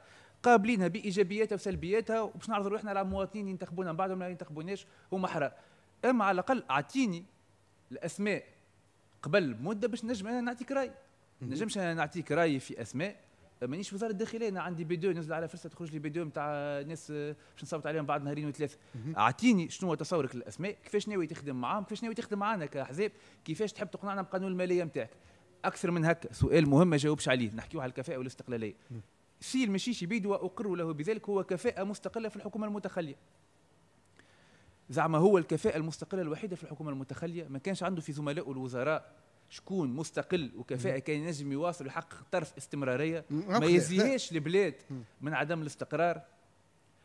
قابلين بايجابياتها وسلبياتها وباش نعرضوا روحنا على مواطنين ينتخبونا من بعدهم ما ينتخبوناش هما حرام اما على الاقل اعطيني الاسماء قبل مده باش نجم انا نعطيك راي نجمش انا نعطيك راي في اسماء مانيش وزاره الداخليه انا عندي بيدو نزل على فرصه تخرج لي بيدو نتاع ناس باش نصوت عليهم بعد نهارين وثلاثه اعطيني شنو هو تصورك للاسماء كيفاش ناوي تخدم معاهم كيفاش ناوي تخدم معانا كاحزاب كيفاش تحب تقنعنا بقانون الماليه نتاعك اكثر من هكا سؤال مهم ما جاوبش عليه نحكيو على الكفاءه والاستقلاليه شي المشيشي بيد وأقر له بذلك هو كفاءة مستقلة في الحكومة المتخلية زعما هو الكفاءة المستقلة الوحيدة في الحكومة المتخلية ما كانش عنده في زملاء الوزراء شكون مستقل وكفاءة كان ينجم يواصل ويحقق طرف استمرارية ما يزيهاش البلاد من عدم الاستقرار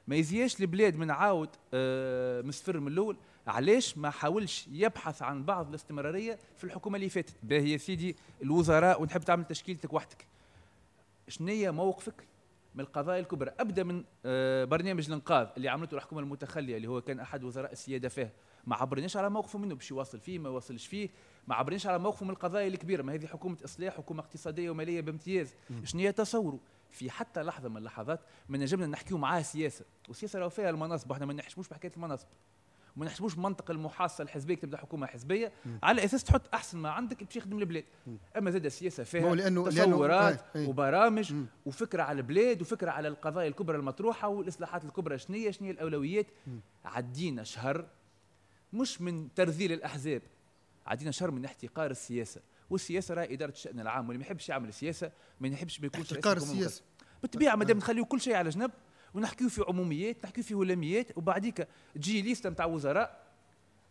ما يزيهاش البلاد من عاود آه مسفر من الاول علاش ما حاولش يبحث عن بعض الاستمراريه في الحكومه اللي فاتت باهي يا سيدي الوزراء ونحب تعمل تشكيلتك وحدك شنو موقفك من القضايا الكبرى ابدا من آه، برنامج الانقاذ اللي عملته الحكومه المتخليه اللي هو كان احد وزراء السياده فيه ما عبرناش على موقفه منه باش يواصل فيه ما يواصلش فيه ما عبرناش على موقفه من القضايا الكبيره ما هذه حكومه اصلاح حكومه اقتصاديه وماليه بامتياز شنو هي تصوره في حتى لحظه من اللحظات ما نجمنا نحكيو معاه سياسه والسياسه راهو فيها المناصب احنا ما نحشموش بحكايه المناصب وما نحسبوش منطق المحاصصه الحزبيه تبدا حكومه حزبيه م. على اساس تحط احسن ما عندك باش يخدم البلاد م. اما زاد السياسه فيها لأنه تصورات لأنه... إيه. وبرامج م. وفكره على البلاد وفكره على القضايا الكبرى المطروحه والاصلاحات الكبرى شنية شنية الاولويات عدينا شهر مش من ترذيل الاحزاب عدينا شهر من احتقار السياسه والسياسه راهي اداره الشان العام واللي ما يحبش يعمل سياسه ما يحبش ما يكونش احتقار السياسه بالطبيعه ما دام آه. نخليو كل شيء على جنب ونحكيو في عموميات نحكيو في هلاميات وبعديك تجي ليست نتاع وزراء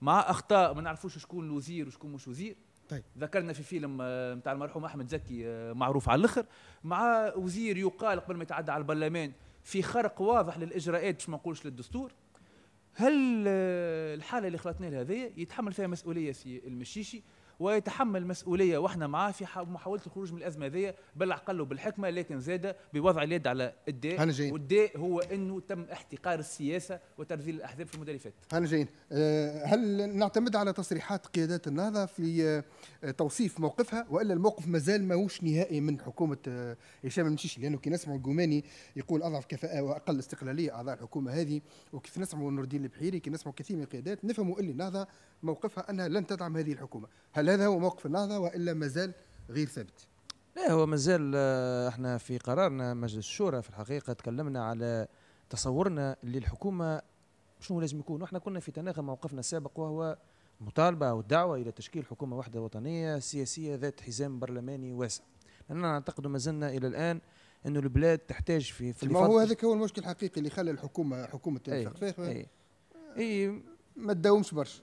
مع اخطاء ما نعرفوش شكون الوزير وشكون مش وزير طيب. ذكرنا في فيلم آه، نتاع المرحوم احمد زكي آه، معروف على الاخر مع وزير يقال قبل ما يتعدى على البرلمان في خرق واضح للاجراءات باش ما نقولش للدستور هل آه، الحاله اللي خلطنا لها هذه يتحمل فيها مسؤوليه سي المشيشي ويتحمل مسؤوليه واحنا معاه في محاوله الخروج من الازمه هذه بالعقل وبالحكمه لكن زاد بوضع اليد على الداء والداء هو انه تم احتقار السياسه وترذيل الاحزاب في فاتت.
هنا جايين آه، هل نعتمد على تصريحات قيادات النهضه في آه، توصيف موقفها والا الموقف مازال ماهوش نهائي من حكومه آه، هشام المشيشي لانه كي نسمعوا الجوماني يقول اضعف كفاءه واقل استقلاليه اعضاء الحكومه هذه وكيف نسمعوا نور الدين البحيري كي نسمعوا كثير من القيادات نفهموا اللي النهضه موقفها أنها لن تدعم هذه الحكومة هل هذا هو موقف النهضة وإلا ما زال غير ثابت
لا هو مازال آه، احنا في قرارنا مجلس الشورى في الحقيقة تكلمنا على تصورنا للحكومة شنو لازم يكون احنا كنا في تناغم موقفنا السابق وهو مطالبة أو الدعوة إلى تشكيل حكومة واحدة وطنية سياسية ذات حزام برلماني واسع لأننا نعتقد ما زلنا إلى الآن انه البلاد تحتاج في في ما هو هذاك
هو المشكل الحقيقي اللي خلى الحكومه حكومه إيه، الفقفاق اي إيه. ما تداومش برشا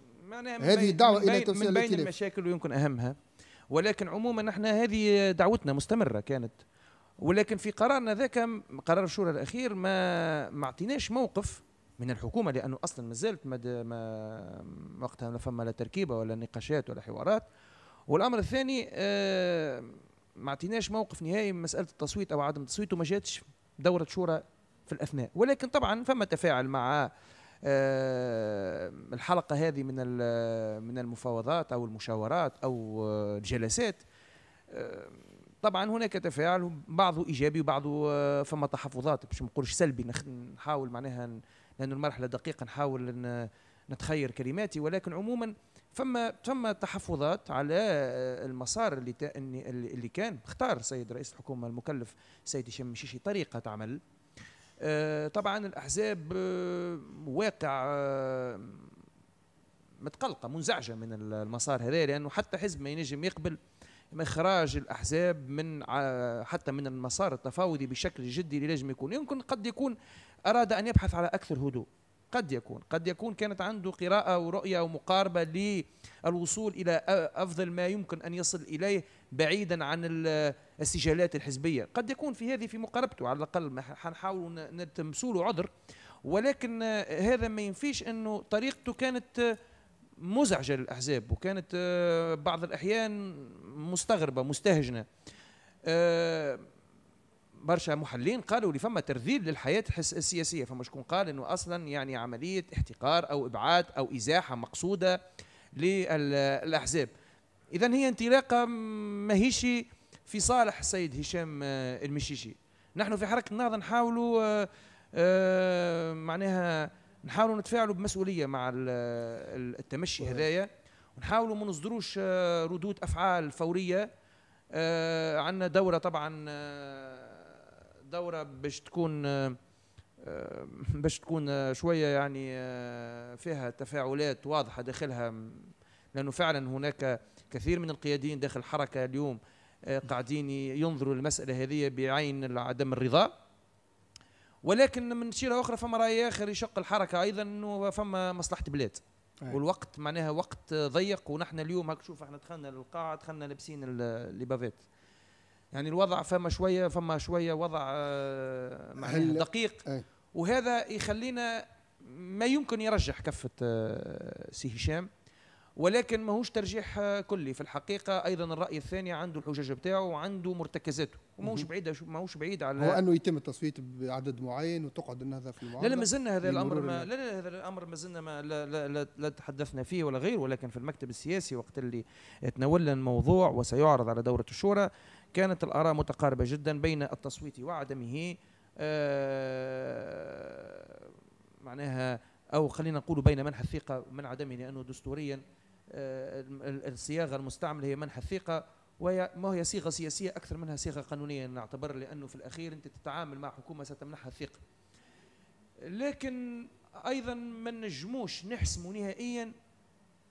هذه دعوة إلى توسيع من بين
المشاكل ويمكن أهمها ولكن عموما نحن هذه دعوتنا مستمرة كانت ولكن في قرارنا ذاك قرار الشورى الأخير ما ما اعطيناش موقف من الحكومة لأنه أصلا ما زالت ما وقتها ما فما لا تركيبة ولا نقاشات ولا حوارات والأمر الثاني آه، ما اعطيناش موقف نهائي من مسألة التصويت أو عدم التصويت وما جاتش دورة شورى في الأثناء ولكن طبعا فما تفاعل مع آه، الحلقه هذه من من المفاوضات او المشاورات او آه، الجلسات آه، طبعا هناك تفاعل بعضه ايجابي وبعضه فما تحفظات باش ما نقولش سلبي نحاول معناها لانه المرحله دقيقه نحاول نتخير كلماتي ولكن عموما فما فما تحفظات على المسار اللي اللي كان اختار السيد رئيس الحكومه المكلف السيد هشام مشيشي طريقه عمل آه، طبعا الاحزاب آه، واقع آه، متقلقه منزعجه من المسار هذا لانه حتى حزب ما ينجم يقبل اخراج الاحزاب من حتى من المسار التفاوضي بشكل جدي اللي لازم يكون يمكن قد يكون اراد ان يبحث على اكثر هدوء قد يكون قد يكون كانت عنده قراءة ورؤية ومقاربة للوصول إلى أفضل ما يمكن أن يصل إليه بعيدا عن السجالات الحزبيه قد يكون في هذه في مقاربته على الاقل حنحاول نتمسوا له عذر ولكن آه، هذا ما ينفيش انه طريقته كانت آه، مزعجه للاحزاب وكانت آه، بعض الاحيان مستغربه مستهجنه برشا محللين قالوا لي فما ترذيل للحياه السياسيه فما شكون قال انه اصلا يعني عمليه احتقار او ابعاد او ازاحه مقصوده للاحزاب اذا هي انطلاقه ماهيش في صالح السيد هشام آه، المشيشي نحن في حركه النهضه نحاولوا آه، آه، معناها نحاولوا نتفاعلوا بمسؤوليه مع التمشي هذايا ونحاولوا ما نصدروش ردود افعال فوريه عندنا دوره طبعا دوره باش تكون باش تكون شويه يعني فيها تفاعلات واضحه داخلها لانه فعلا هناك كثير من القياديين داخل الحركه اليوم قاعدين ينظروا للمساله هذه بعين عدم الرضا ولكن من شيره اخرى فما راي اخر يشق الحركه ايضا انه فما مصلحه بلاد أيه. والوقت معناها وقت ضيق ونحن اليوم هاك شوف احنا دخلنا للقاعه دخلنا لابسين الليبافيت يعني الوضع فما شويه فما شويه وضع آه، معناها دقيق أيه. وهذا يخلينا ما يمكن يرجح كفه آه، سي هشام ولكن ماهوش ترجيح كلي في الحقيقه ايضا الراي الثاني عنده الحجج بتاعه وعنده مرتكزاته وماهوش بعيد ماهوش بعيد على هو انه
يتم التصويت بعدد معين وتقعد النهضه في المعارضه لا لا مازلنا هذا الامر ما لا
لا هذا الامر مازلنا ما لا, لا, لا, لا تحدثنا فيه ولا غير ولكن في المكتب السياسي وقت اللي تناولنا الموضوع وسيعرض على دوره الشورى كانت الاراء متقاربه جدا بين التصويت وعدمه آه معناها او خلينا نقول بين منح الثقه من عدمه لانه دستوريا آه، الصياغه المستعمله هي منح الثقه وهي ما هي صيغه سياسيه اكثر منها صيغه قانونيه نعتبر لانه في الاخير انت تتعامل مع حكومه ستمنحها الثقه لكن ايضا ما نجموش نحسموا نهائيا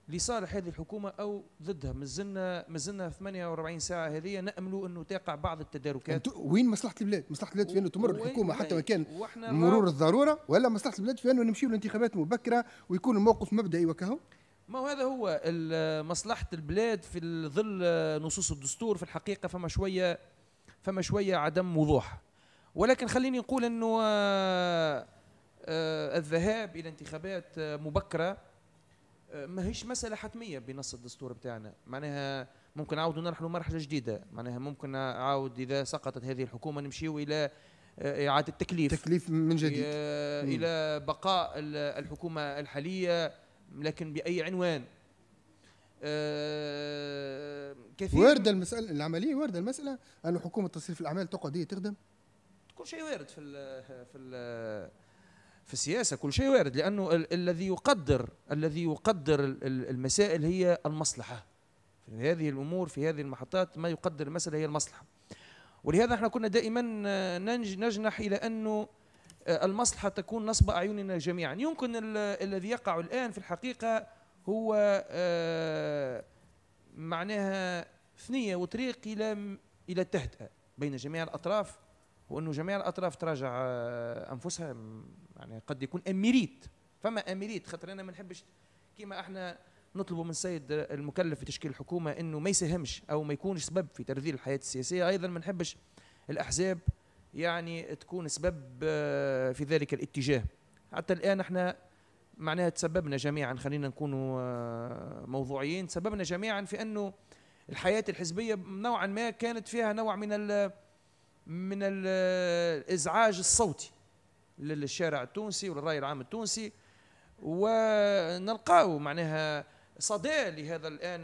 لصالح هذه الحكومه او ضدها مازلنا مازلنا 48 ساعه هذه نامل انه تقع بعض التداركات
وين مصلحه البلاد؟ مصلحه البلاد في انه تمر الحكومه حتى وان كان مرور الضروره ولا مصلحه البلاد في انه نمشيو لانتخابات مبكره ويكون الموقف مبدئي وكهو؟
ما هو هذا هو مصلحة البلاد في ظل نصوص الدستور في الحقيقة فما شوية فما شوية عدم وضوح ولكن خليني نقول أنه آه، آه، الذهاب إلى انتخابات آه، مبكرة ما هيش مسألة حتمية بنص الدستور بتاعنا معناها ممكن عاودوا نرحلوا مرحلة جديدة معناها ممكن عاود إذا سقطت هذه الحكومة نمشيو إلى إعادة
تكليف تكليف من جديد إلى
بقاء الحكومة الحالية لكن باي عنوان آه، كثير وارده
المساله العمليه وارده المساله ان حكومه تصريف الاعمال تقعد هي تخدم
كل شيء وارد في الـ في الـ في السياسه كل شيء وارد لانه ال الذي يقدر الذي يقدر المسائل هي المصلحه في هذه الامور في هذه المحطات ما يقدر المساله هي المصلحه ولهذا احنا كنا دائما آه، نجنح الى انه المصلحة تكون نصب أعيننا جميعا يمكن الذي يقع الآن في الحقيقة هو آه، معناها ثنية وطريق إلى إلى التهدئة بين جميع الأطراف وأنه جميع الأطراف تراجع آه، أنفسها يعني قد يكون أميريت فما أميريت خاطر أنا ما نحبش كما احنا نطلبوا من السيد المكلف في تشكيل الحكومة أنه ما يساهمش أو ما يكونش سبب في ترذيل الحياة السياسية أيضا ما نحبش الأحزاب يعني تكون سبب آه، في ذلك الاتجاه حتى الآن احنا معناها تسببنا جميعا خلينا نكونوا آه، موضوعيين تسببنا جميعا في أنه الحياة الحزبية نوعا ما كانت فيها نوع من الـ من الإزعاج آه، الصوتي للشارع التونسي وللرأي العام التونسي ونلقاو معناها صدى لهذا الان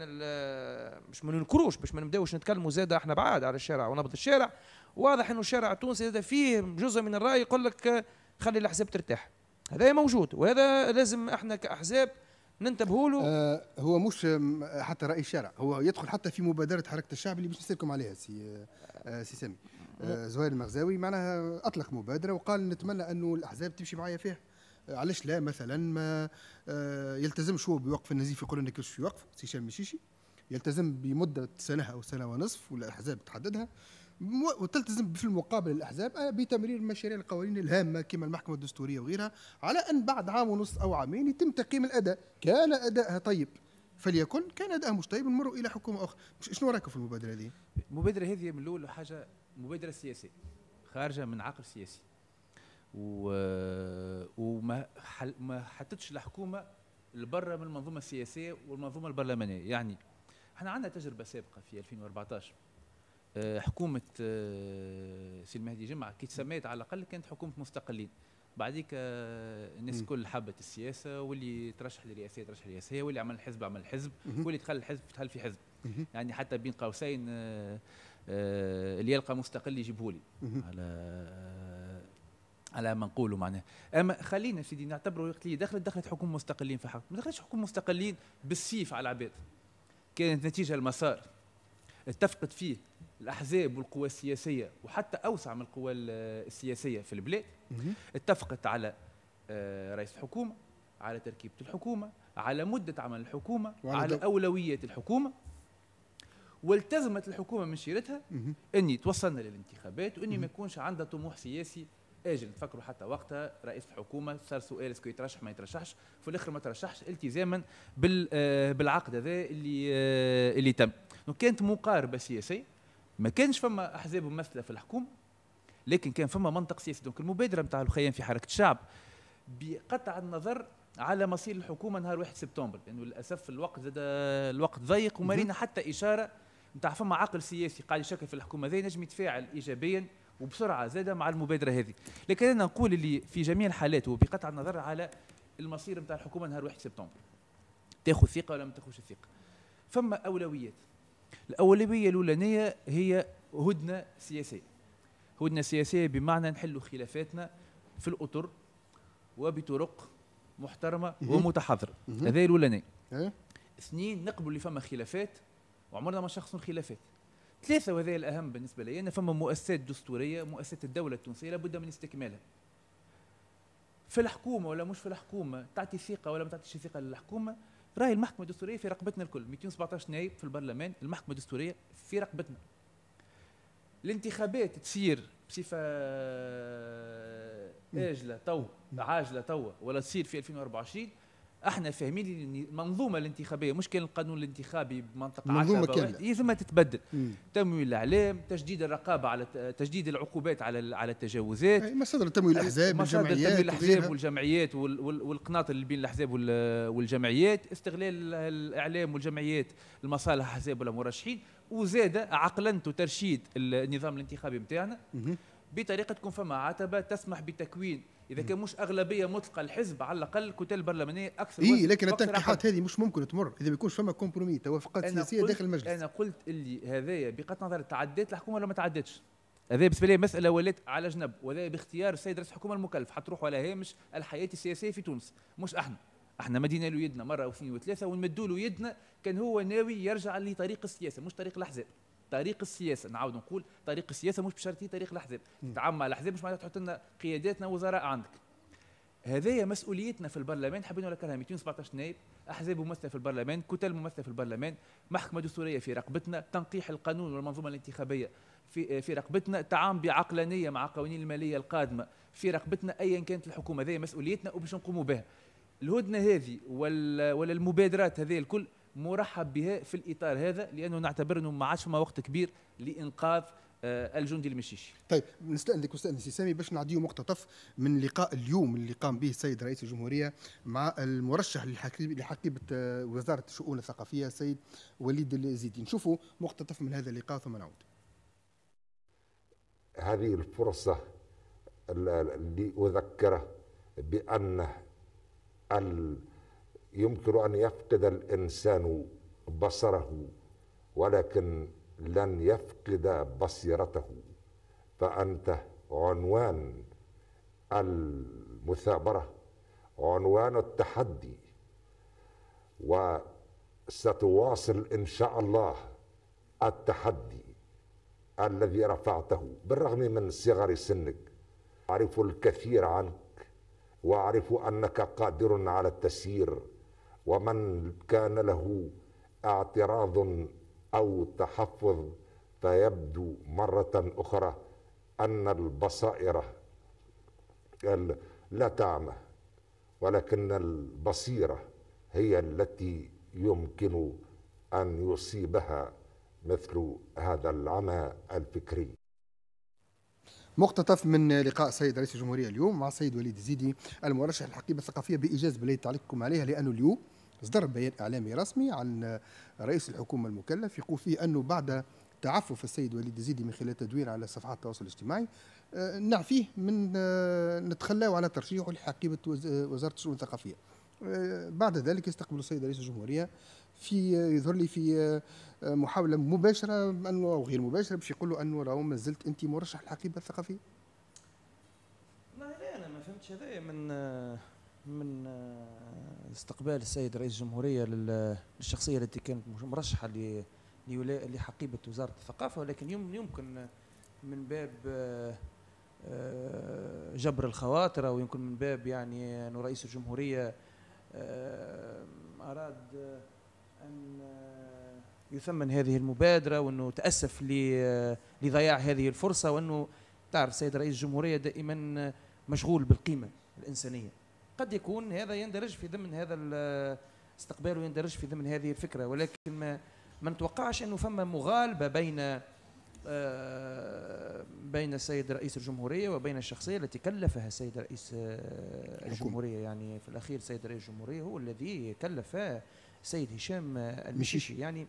باش ما ننكروش باش ما نبداوش نتكلموا زاده احنا بعاد على الشارع ونبض الشارع واضح انه الشارع التونسي هذا فيه جزء من الراي يقول لك خلي الاحزاب ترتاح هذا موجود وهذا لازم احنا كاحزاب
ننتبهوا له آه هو مش حتى راي الشارع هو يدخل حتى في مبادره حركه الشعب اللي باش نسالكم عليها سي آه سي سامي آه زهير المغزاوي معناها اطلق مبادره وقال نتمنى انه الاحزاب تمشي معايا فيها آه، علاش لا مثلا ما آه، يلتزمش هو بوقف النزيف يقول انك في وقف سي شام مشيشي يلتزم بمده سنه او سنه ونصف والاحزاب تحددها وتلتزم في المقابل الاحزاب آه، بتمرير المشاريع القوانين الهامه كما المحكمه الدستوريه وغيرها على ان بعد عام ونص او عامين يتم تقييم الاداء كان ادائها طيب فليكن كان ادائها مش طيب نمر الى حكومه اخرى شنو رايكم في المبادره هذه؟
المبادره هذه من الاول حاجه مبادره سياسيه خارجه من عقل سياسي و... وما حل... ما حطتش الحكومه لبرا من المنظومه السياسيه والمنظومه البرلمانيه يعني احنا عندنا تجربه سابقه في 2014 آه، حكومه آه، سي المهدي جمعه كي تسميت على الاقل كانت حكومه مستقلين بعديك آه، الناس الكل حبت السياسه واللي ترشح للرئاسيه ترشح للرئاسيه واللي عمل حزب عمل حزب واللي دخل الحزب دخل في حزب يعني حتى بين قوسين اللي يلقى مستقل يجيبه لي على على ما نقولوا معناها اما خلينا سيدي نعتبروا وقت اللي دخلت دخلت حكومه مستقلين في حق ما دخلتش حكومه مستقلين بالسيف على العباد كانت نتيجه المسار اتفقت فيه الاحزاب والقوى السياسيه وحتى اوسع من القوى السياسيه في البلاد اتفقت على آه، رئيس الحكومه على تركيبه الحكومه على مده عمل الحكومه على اولويات الحكومه والتزمت الحكومه من شيرتها اني توصلنا للانتخابات واني ما يكونش عندها طموح سياسي اجل نفكروا حتى وقتها رئيس الحكومه صار سؤال اسكو يترشح ما يترشحش في الاخر ما ترشحش التزاما آه، بالعقد هذا اللي آه، اللي تم كانت مقاربه سياسيه ما كانش فما احزاب ممثله في الحكومه لكن كان فما منطق سياسي دونك المبادره نتاع الخيان في حركه الشعب بقطع النظر على مصير الحكومه نهار 1 سبتمبر لانه يعني للاسف الوقت زاد الوقت ضيق وما لينا حتى اشاره نتاع فما عقل سياسي قاعد يشكل في الحكومه هذه نجم يتفاعل ايجابيا وبسرعه زاد مع المبادره هذه لكن انا نقول اللي في جميع الحالات وبقطع النظر على المصير نتاع الحكومه نهار 1 سبتمبر تاخذ ثقه ولا ما تاخذش ثقه فما اولويات الاولويه الاولانيه هي هدنه سياسيه هدنه سياسيه بمعنى نحلوا خلافاتنا في الاطر وبطرق محترمه ومتحضره هذه الاولانيه إيه؟ اثنين نقبلوا اللي فما خلافات وعمرنا ما شخص خلافات ثلاثة وهذا الأهم بالنسبة لي أن فما مؤسسات دستورية مؤسسات الدولة التونسية لابد من استكمالها في الحكومة ولا مش في الحكومة تعطي ثقة ولا ما تعطيش ثقة للحكومة راهي المحكمه الدستوريه في رقبتنا الكل 217 نائب في البرلمان المحكمه الدستوريه في رقبتنا الانتخابات تصير بصفه اجله تو عاجله توا ولا تصير في 2024 احنا فاهمين المنظومه الانتخابيه مش كان القانون الانتخابي بمنطقه منظومه كامله هي تتبدل تمويل الاعلام تجديد الرقابه على تجديد العقوبات على على التجاوزات
مصادر تمويل الاحزاب مصادر تمويل الاحزاب
والجمعيات والقناط اللي بين الاحزاب والجمعيات استغلال الاعلام والجمعيات لمصالح الاحزاب ولا مرشحين وزاد عقلنت ترشيد النظام الانتخابي بتاعنا بطريقه تكون فما عتبه تسمح بتكوين اذا كان مش اغلبيه مطلقه الحزب على الاقل كتل البرلمانيه اكثر اي لكن التنقيحات
هذه مش ممكن تمر اذا ما يكونش فما كومبرومي توافقات سياسيه داخل المجلس
انا قلت اللي هذايا بغض نظر تعدات الحكومه ولا ما تعديتش هذا بالنسبه لي مساله ولات على جنب وهذا باختيار السيد رئيس الحكومه المكلف حتروحوا على هامش الحياه السياسيه في تونس مش احنا احنا مدينا له يدنا مره واثنين وثلاثه ونمدوا له يدنا كان هو ناوي يرجع لطريق السياسه مش طريق الاحزاب طريق السياسه نعاود نقول طريق السياسه مش بشرط هي طريق الاحزاب تعمى الاحزاب مش معناتها تحط لنا قياداتنا وزراء عندك هذايا مسؤوليتنا في البرلمان حابين ولا كرهنا 217 نائب احزاب ممثله في البرلمان كتل ممثله في البرلمان محكمه دستوريه في رقبتنا تنقيح القانون والمنظومه الانتخابيه في في رقبتنا تعام بعقلانيه مع قوانين الماليه القادمه في رقبتنا ايا كانت الحكومه هذه مسؤوليتنا وباش نقوموا بها الهدنه هذه ولا المبادرات هذه الكل مرحب بها في الاطار هذا لانه نعتبر انه ما عادش ما وقت كبير لانقاذ آه، الجندي المشيشي.
طيب نستأذنك استاذ سامي باش نعديو مقتطف من لقاء اليوم اللي قام به السيد رئيس الجمهوريه مع المرشح لحقيبه آه، وزاره الشؤون الثقافيه السيد وليد الزيدي، نشوفوا مقتطف من هذا اللقاء ثم
نعود. هذه الفرصه اللي اذكره بان يمكن أن يفقد الإنسان بصره ولكن لن يفقد بصيرته فأنت عنوان المثابرة عنوان التحدي وستواصل إن شاء الله التحدي الذي رفعته بالرغم من صغر سنك أعرف الكثير عنك وأعرف أنك قادر على التسيير ومن كان له اعتراض او تحفظ فيبدو مره اخرى ان البصائر لا تعمى ولكن البصيره هي التي يمكن ان يصيبها مثل هذا العمى الفكري
مقتطف من لقاء السيد رئيس الجمهوريه اليوم مع السيد وليد زيدي المرشح الحقيبه الثقافيه بايجاز بلا تعليقكم عليها لانه اليوم اصدر بيان اعلامي رسمي عن رئيس الحكومه المكلف يقول فيه انه بعد تعفف السيد وليد زيدي من خلال تدوير على صفحات التواصل الاجتماعي آه، نعفيه من آه، نتخلاو على ترشيحه لحقيبه وزاره الشؤون الثقافيه آه، بعد ذلك يستقبل السيد رئيس الجمهوريه في يظهر لي في آه، محاوله مباشره انه او غير مباشره باش يقول له انه راهو زلت انت مرشح الحقيبه الثقافيه
ما انا ما فهمتش هذايا من من استقبال السيد رئيس الجمهوريه للشخصيه التي كانت مرشحه لحقيبه وزاره الثقافه ولكن يمكن من باب آه، آه، جبر الخواطر او يمكن من باب يعني انه رئيس الجمهوريه اراد ان آه، يثمن هذه المبادره وانه تاسف آه، لضياع هذه الفرصه وانه تعرف السيد رئيس الجمهوريه دائما مشغول بالقيمه الانسانيه قد يكون هذا يندرج في ضمن هذا الاستقبال آه، ويندرج في ضمن هذه الفكره ولكن ما ما نتوقعش انه فما مغالبه بين بين السيد رئيس الجمهوريه وبين الشخصيه التي كلفها السيد رئيس الجمهوريه يعني في الاخير السيد رئيس الجمهوريه هو الذي كلف سيد هشام المشيشي يعني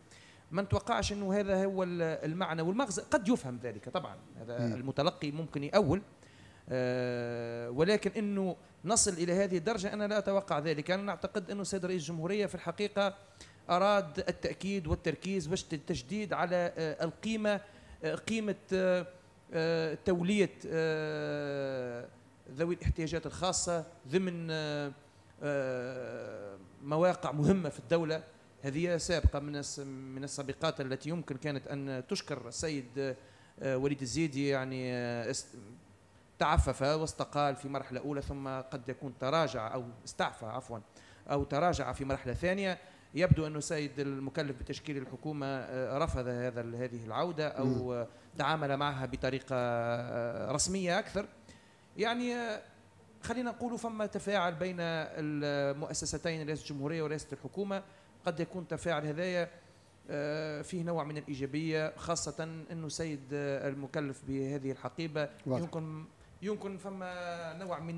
ما نتوقعش انه هذا هو المعنى والمغزى قد يفهم ذلك طبعا هذا المتلقي ممكن يأول آه، ولكن انه نصل الى هذه الدرجه انا لا اتوقع ذلك انا اعتقد انه السيد رئيس الجمهوريه في الحقيقه اراد التاكيد والتركيز التجديد على آه، القيمه آه، قيمه توليه ذوي الاحتياجات الخاصه ضمن آه، مواقع مهمه في الدوله هذه سابقه من من السابقات التي يمكن كانت ان تشكر السيد آه، وليد الزيدي يعني آه، تعفف واستقال في مرحله اولى ثم قد يكون تراجع او استعفى عفوا او تراجع في مرحله ثانيه يبدو أن السيد المكلف بتشكيل الحكومة رفض هذا هذه العودة أو تعامل معها بطريقة رسمية أكثر يعني خلينا نقول فما تفاعل بين المؤسستين رئاسه الجمهوريه ورئاسه الحكومه قد يكون تفاعل هذايا آه، فيه نوع من الإيجابية خاصة أنه سيد آه، المكلف بهذه الحقيبة واضح. يمكن يمكن فما نوع من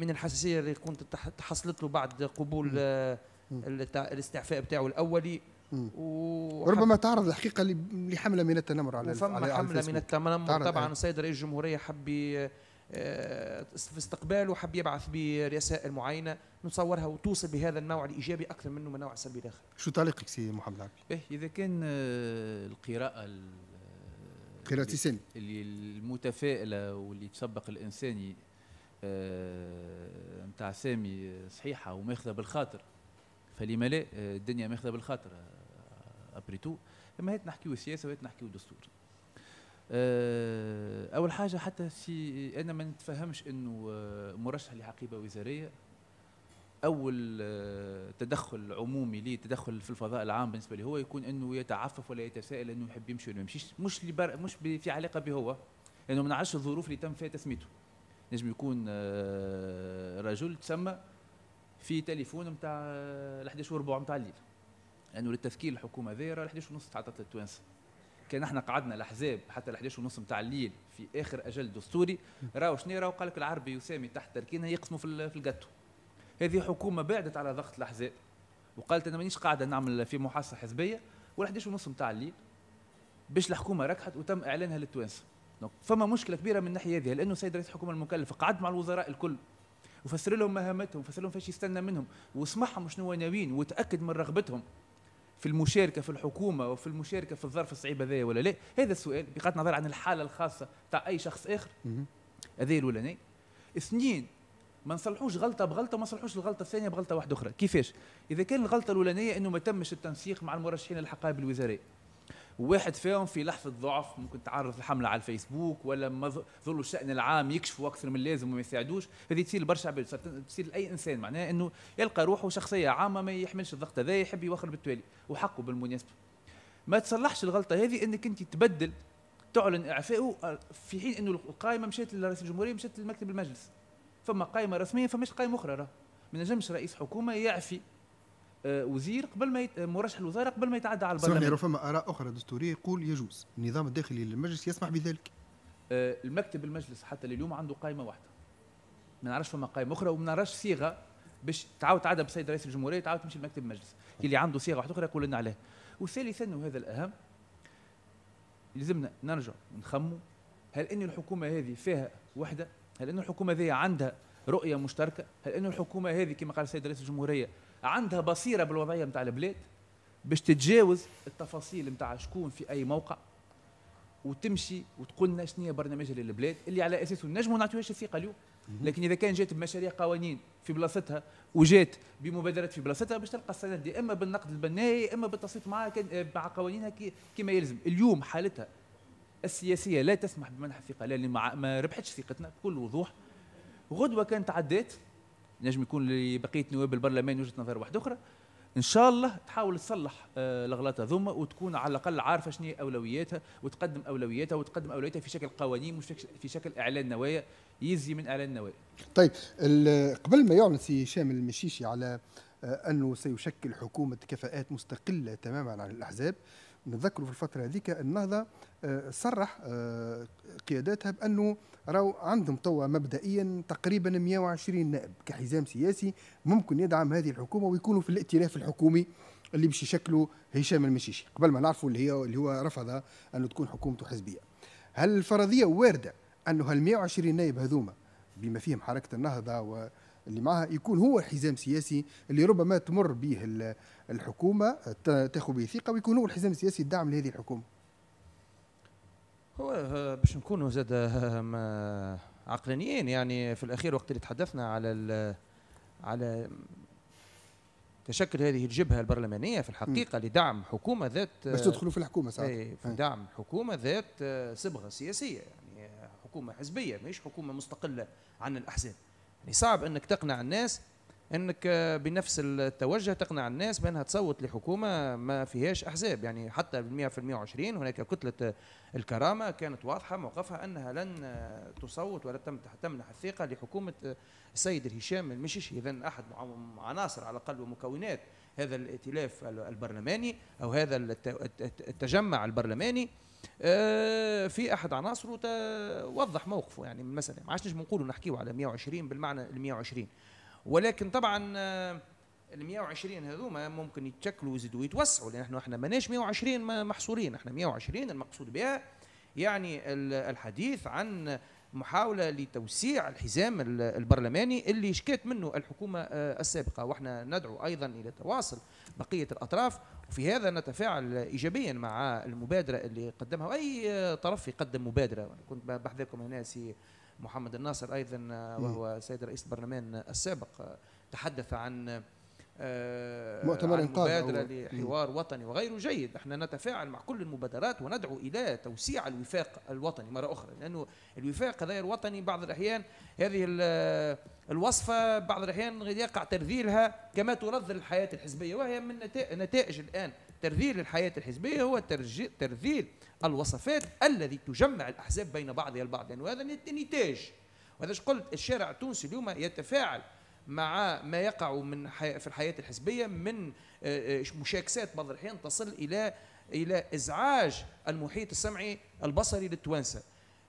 من الحساسية اللي كنت تحصلت له بعد قبول آه، الاستعفاء بتاعه الأولي وربما تعرض
الحقيقة لحملة من التنمر على وفما على حملة على من التنمر طبعا يعني.
السيد رئيس الجمهورية حب آه، في استقباله حب يبعث برسائل معينه نصورها وتوصل بهذا النوع الايجابي اكثر منه من نوع سلبي الاخر.
شو تعليقك سي محمد العبي؟
إيه، اذا كان
آه، القراءه آه، قراءة السن اللي المتفائله واللي تسبق الانساني نتاع سامي صحيحه وماخذه بالخاطر فلما لا الدنيا ماخذه بالخاطر ابريتو اما هات نحكيو سياسه وهات نحكيو دستور آه، اول حاجه حتى في انا ما نتفهمش انه آه، مرشح لحقيبه وزاريه اول آه، تدخل عمومي ليه تدخل في الفضاء العام بالنسبه لي هو يكون انه يتعفف ولا يتساءل انه يحب يمشي ولا ما يمشيش مش لبر مش في علاقه به هو لانه ما نعرفش الظروف اللي تم فيها تسميته نجم يكون رجل تسمى في تليفون نتاع ال 11 وربع نتاع الليل لانه للتذكير الحكومه ذي 11 ونص تعطت للتوانسه كان احنا قعدنا الاحزاب حتى ال 11 ونص نتاع الليل في اخر اجل دستوري راهو شنو راهو قال لك العربي يسامي تحت تركينا يقسموا في في الجاتو هذه حكومه بعدت على ضغط الاحزاب وقالت انا مانيش قاعده نعمل في محاصصه حزبيه وال 11 ونص نتاع الليل باش الحكومه ركحت وتم اعلانها للتوانسه دونك فما مشكله كبيره من الناحيه هذه لانه السيد رئيس الحكومه المكلف قعد مع الوزراء الكل وفسر لهم مهامتهم وفسر لهم فاش يستنى منهم وسمعهم شنو ناويين وتاكد من رغبتهم في المشاركه في الحكومه وفي المشاركه في الظرف الصعيب هذايا ولا لا هذا السؤال بغض النظر عن الحاله الخاصه تاع اي شخص اخر هذا الاولاني اثنين ما نصلحوش غلطه بغلطه وما نصلحوش الغلطه الثانيه بغلطه واحده اخرى كيفاش اذا كان الغلطه الاولانيه انه ما تمش التنسيق مع المرشحين الحقائب الوزاريه وواحد فيهم في لحظه ضعف ممكن تعرض لحمله على الفيسبوك ولا ما ظل الشان العام يكشفوا اكثر من اللازم وما يساعدوش هذه تصير برشا عباد تصير لاي انسان معناه انه يلقى روحه شخصيه عامه ما يحملش الضغط هذا يحب يوخر بالتوالي وحقه بالمناسبه ما تصلحش الغلطه هذه انك انت تبدل تعلن اعفائه آه، في حين انه القائمه مشات لرئيس الجمهوريه مشات لمكتب المجلس فما قائمه رسميه فماش قائمه اخرى راه ما نجمش رئيس حكومه يعفي آه، وزير قبل ما يت... آه، مرشح الوزاره قبل ما يتعدى على البرلمان ربما
اراء اخرى دستوريه يقول يجوز النظام الداخلي للمجلس يسمح بذلك آه، المكتب المجلس حتى
لليوم عنده قائمه واحده ما نعرفش فما قائمه اخرى وما نعرفش صيغه باش تعاود تعدى بسيد رئيس الجمهوريه تعاود تمشي لمكتب المجلس اللي عنده صيغه واحده اخرى يقول لنا عليه وثالثا وهذا الاهم لازمنا نرجع ونخموا هل ان الحكومه هذه فيها وحده هل ان الحكومه هذه عندها رؤيه مشتركه هل ان الحكومه هذه كما قال السيد رئيس الجمهوريه عندها بصيره بالوضعيه نتاع البلاد باش تتجاوز التفاصيل نتاع شكون في اي موقع وتمشي وتقول لنا شنو هي برنامجها للبلاد اللي على اساسه نجموا نعطيوهاش الثقه اليوم لكن اذا كان جات بمشاريع قوانين في بلاصتها وجات بمبادرات في بلاصتها باش تلقى السند دي اما بالنقد البناء اما بالتصويت مع مع قوانينها كما يلزم اليوم حالتها السياسيه لا تسمح بمنح الثقه لان ما ربحتش ثقتنا بكل وضوح غدوه كانت عدات نجم يكون لبقيه نواب البرلمان وجهه نظر واحده اخرى ان شاء الله تحاول تصلح الاغلاط آه، هذوما وتكون على الاقل عارفه شنو هي اولوياتها وتقدم اولوياتها وتقدم اولوياتها في شكل قوانين مش في شكل اعلان نوايا يزي من اعلان النوايا.
طيب قبل ما يعلن سي هشام المشيشي على آه، انه سيشكل حكومه كفاءات مستقله تماما عن الاحزاب نتذكروا في الفتره هذيك النهضه آه، صرح آه، قياداتها بانه راهو عندهم توا مبدئيا تقريبا 120 نائب كحزام سياسي ممكن يدعم هذه الحكومه ويكونوا في الائتلاف الحكومي اللي باش يشكلوا هشام المشيشي قبل ما نعرفوا اللي هي اللي هو رفض انه تكون حكومته حزبيه هل الفرضيه وارده انه هال 120 نائب هذوما بما فيهم حركه النهضه و اللي معها يكون هو حزام سياسي اللي ربما تمر به الحكومه تاخذ به ثقه ويكون هو الحزام السياسي الدعم لهذه الحكومه
هو آه، باش نكونوا زاد آه، عقلانيين يعني في الاخير وقت اللي تحدثنا على على تشكل هذه الجبهه البرلمانيه في الحقيقه م. لدعم حكومه ذات باش تدخلوا في الحكومه ساعات آه، اي في دعم حكومه ذات صبغه سياسيه يعني حكومه حزبيه ماهيش حكومه مستقله عن الاحزاب يعني صعب انك تقنع الناس انك بنفس التوجه تقنع الناس بانها تصوت لحكومه ما فيهاش احزاب يعني حتى بال 120 هناك كتله الكرامه كانت واضحه موقفها انها لن تصوت ولا تمنح الثقه لحكومه السيد الهشام المشيشي اذا احد عناصر على الاقل ومكونات هذا الائتلاف البرلماني او هذا التجمع البرلماني آه، في احد عناصره وضح موقفه يعني من المساله ما عادش نجم نقولوا نحكيوا على 120 بالمعنى ال 120 ولكن طبعا ال 120 هذوما ممكن يتشكلوا ويزيدوا ويتوسعوا لان احنا احنا ماناش 120 محصورين احنا 120 المقصود بها يعني الحديث عن محاوله لتوسيع الحزام البرلماني اللي شكيت منه الحكومه آه، السابقه واحنا ندعو ايضا الى تواصل بقيه الاطراف وفي هذا نتفاعل ايجابيا مع المبادره اللي قدمها اي آه، طرف يقدم مبادره كنت بحذركم هنا سي محمد الناصر أيضا آه، وهو سيد رئيس البرلمان السابق آه، تحدث عن آه، مؤتمر عن مبادره لحوار وطني وغيره جيد احنا نتفاعل مع كل المبادرات وندعو الى توسيع الوفاق الوطني مره اخرى لانه الوفاق هذا الوطني بعض الاحيان هذه الوصفه بعض الاحيان يقع ترذيلها كما ترذل الحياه الحزبيه وهي من نتائج الان ترذيل الحياة الحزبية هو ترذيل الوصفات الذي تجمع الأحزاب بين بعضها البعض يعني وهذا نتاج وهذا قلت الشارع التونسي اليوم يتفاعل مع ما يقع من حي... في الحياة الحزبية من آه، آه، مشاكسات بعض الأحيان تصل إلى إلى إزعاج المحيط السمعي البصري للتوانسة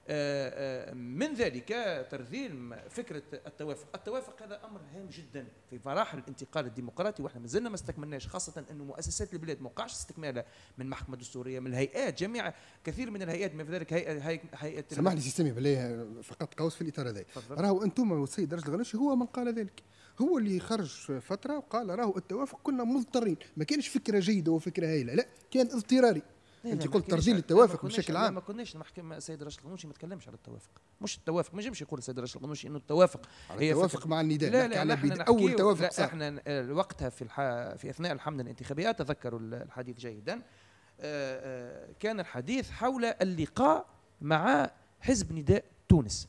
آه، آه، من ذلك ترذيل فكره التوافق، التوافق هذا امر هام جدا في مراحل الانتقال الديمقراطي واحنا مازلنا ما استكملناش خاصه انه مؤسسات البلاد ما وقعش استكمالها من محكمه دستوريه من الهيئات جميع كثير من الهيئات ما في ذلك هيئه هيئه سمح لي سيستمي
بالله فقط قوس في الاطار هذا راهو انتم والسيد رجل الغنوشي هو من قال ذلك هو اللي خرج فتره وقال راهو التوافق كنا مضطرين ما كانش فكره جيده وفكره هايله لا كان اضطراري انت قلت ترجيل التوافق بشكل عام
ما كناش محكمه السيد راشد القنوشي ما تكلمش على التوافق مش التوافق ما يجمش يقول السيد راشد القنوشي انه التوافق هي التوافق مع النداء لا لا, لا احنا اول توافق لا صح. احنا وقتها في الح... في اثناء الحمله الانتخابيه اتذكر الحديث جيدا آه، آه، كان الحديث حول اللقاء مع حزب نداء تونس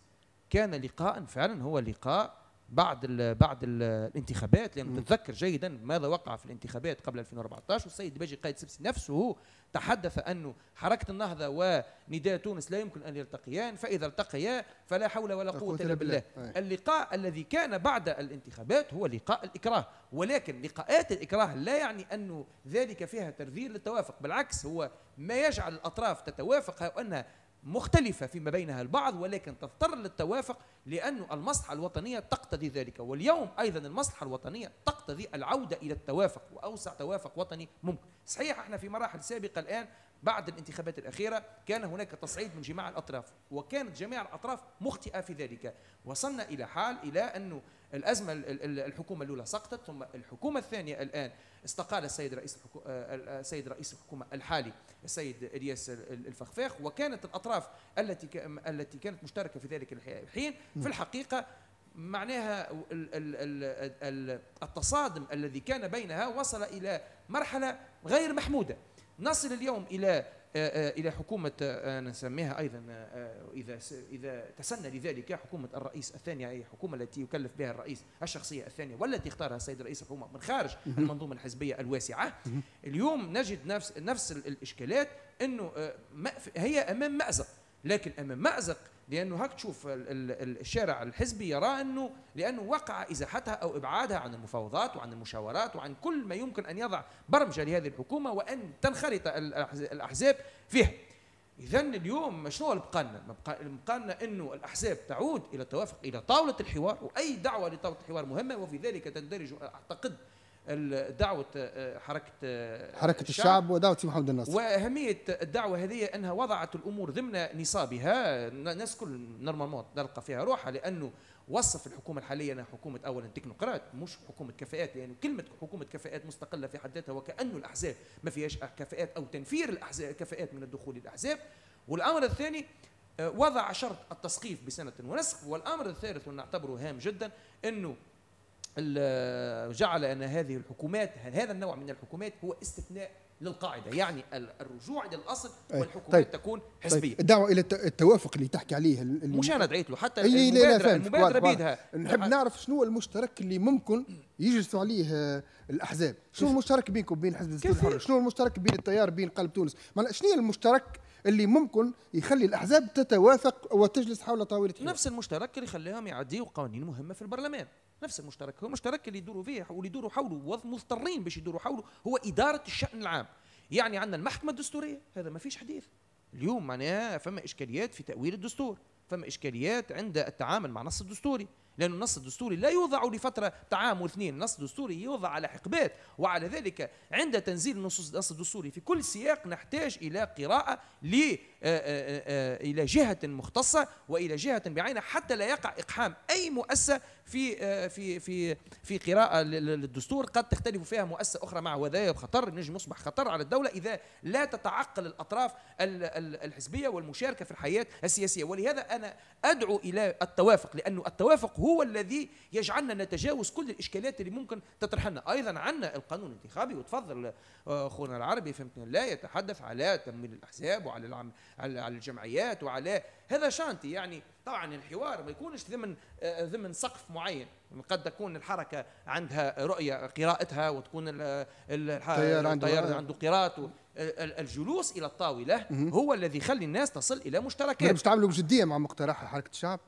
كان لقاء فعلا هو لقاء بعد الـ بعد الـ الانتخابات لانه تتذكر جيدا ماذا وقع في الانتخابات قبل 2014 والسيد باجي قائد سبسي نفسه تحدث انه حركه النهضه ونداء تونس لا يمكن ان يلتقيان فاذا التقيا فلا حول ولا قوه الا بالله اللقاء الذي كان بعد الانتخابات هو لقاء الاكراه ولكن لقاءات الاكراه لا يعني انه ذلك فيها ترذيل للتوافق بالعكس هو ما يجعل الاطراف تتوافق انها مختلفة فيما بينها البعض ولكن تضطر للتوافق لأن المصلحة الوطنية تقتضي ذلك واليوم أيضا المصلحة الوطنية تقتضي العودة إلى التوافق وأوسع توافق وطني ممكن صحيح احنا في مراحل سابقة الآن بعد الانتخابات الأخيرة كان هناك تصعيد من جميع الأطراف وكانت جميع الأطراف مخطئة في ذلك وصلنا إلى حال إلى أنه الازمه الحكومه الاولى سقطت ثم الحكومه الثانيه الان استقال السيد رئيس السيد آه، آه، رئيس الحكومه الحالي السيد الياس الفخفاخ وكانت الاطراف التي التي كانت مشتركه في ذلك الحين في نعم. الحقيقه معناها التصادم الذي كان بينها وصل الى مرحله غير محموده نصل اليوم الى آه، آه، الى حكومه آه، نسميها ايضا اذا اذا تسنى لذلك حكومه الرئيس الثانيه اي الحكومه التي يكلف بها الرئيس الشخصيه الثانيه والتي اختارها السيد رئيس الحكومه من خارج المنظومه الحزبيه الواسعه اليوم نجد نفس نفس الاشكالات انه هي امام مازق لكن امام مازق لانه هاك تشوف الشارع الحزبي يرى انه لانه وقع ازاحتها او ابعادها عن المفاوضات وعن المشاورات وعن كل ما يمكن ان يضع برمجه لهذه الحكومه وان تنخرط الاحزاب فيها. اذا اليوم شنو اللي بقى لنا؟ بقى لنا انه الاحزاب تعود الى التوافق الى طاوله الحوار واي دعوه لطاوله الحوار مهمه وفي ذلك تندرج اعتقد دعوه آه، حركه آه، حركه الشعب, الشعب
ودعوه محمد الناصر
واهميه الدعوه هذه انها وضعت الامور ضمن نصابها الناس كل نورمالمون تلقى فيها روحها لانه وصف الحكومه الحاليه انها حكومه اولا تكنوقراط مش حكومه كفاءات لان يعني كلمه حكومه كفاءات مستقله في حد ذاتها وكانه الاحزاب ما فيهاش كفاءات او تنفير الاحزاب كفاءات من الدخول للاحزاب والامر الثاني آه، وضع شرط التسقيف بسنه ونسق والامر الثالث ونعتبره هام جدا انه جعل أن هذه الحكومات هذا النوع من الحكومات هو استثناء للقاعدة يعني الرجوع إلى الأصل
طيب. والحكومات طيب. تكون حزبية طيب. الدعوة إلى التوافق اللي تحكي عليه مش أنا دعيت له حتى اللي المبادرة, المبادرة بيدها نحب نعرف شنو المشترك اللي ممكن يجلسوا عليه آه، الأحزاب شنو المشترك بينكم وبين حزب الزيت الحر شنو المشترك بين التيار بين قلب تونس شنو المشترك اللي ممكن يخلي الاحزاب تتوافق وتجلس حول طاوله نفس المشترك
اللي خلاهم يعديوا قوانين مهمه في البرلمان نفس المشترك هو المشترك اللي يدوروا فيه واللي يدوروا حوله مضطرين باش يدوروا حوله هو إدارة الشأن العام يعني عندنا المحكمة الدستورية هذا ما فيش حديث اليوم معناها فما إشكاليات في تأويل الدستور فما إشكاليات عند التعامل مع نص الدستوري لأن النص الدستوري لا يوضع لفترة عام واثنين النص الدستوري يوضع على حقبات وعلى ذلك عند تنزيل النصوص النص الدستوري في كل سياق نحتاج إلى قراءة ل إلى جهة مختصة وإلى جهة بعينها حتى لا يقع إقحام أي مؤسسة في في في في قراءة للدستور قد تختلف فيها مؤسسة أخرى مع وذايا خطر نجم يصبح خطر على الدولة إذا لا تتعقل الأطراف الحزبية والمشاركة في الحياة السياسية ولهذا أنا أدعو إلى التوافق لأن التوافق هو وهو الذي يجعلنا نتجاوز كل الاشكالات اللي ممكن تطرح لنا ايضا عندنا القانون الانتخابي وتفضل اخونا العربي فهمتني لا يتحدث على تمويل الاحزاب وعلى العم... على الجمعيات وعلى هذا شانتي يعني طبعا الحوار ما يكونش ضمن ضمن سقف معين قد تكون الحركه عندها رؤيه قراءتها وتكون التيار عنده, عنده قراءته الجلوس الى الطاوله هو الذي يخلي الناس تصل الى مشتركات مش
تعملوا بجديه مع مقترح حركه الشعب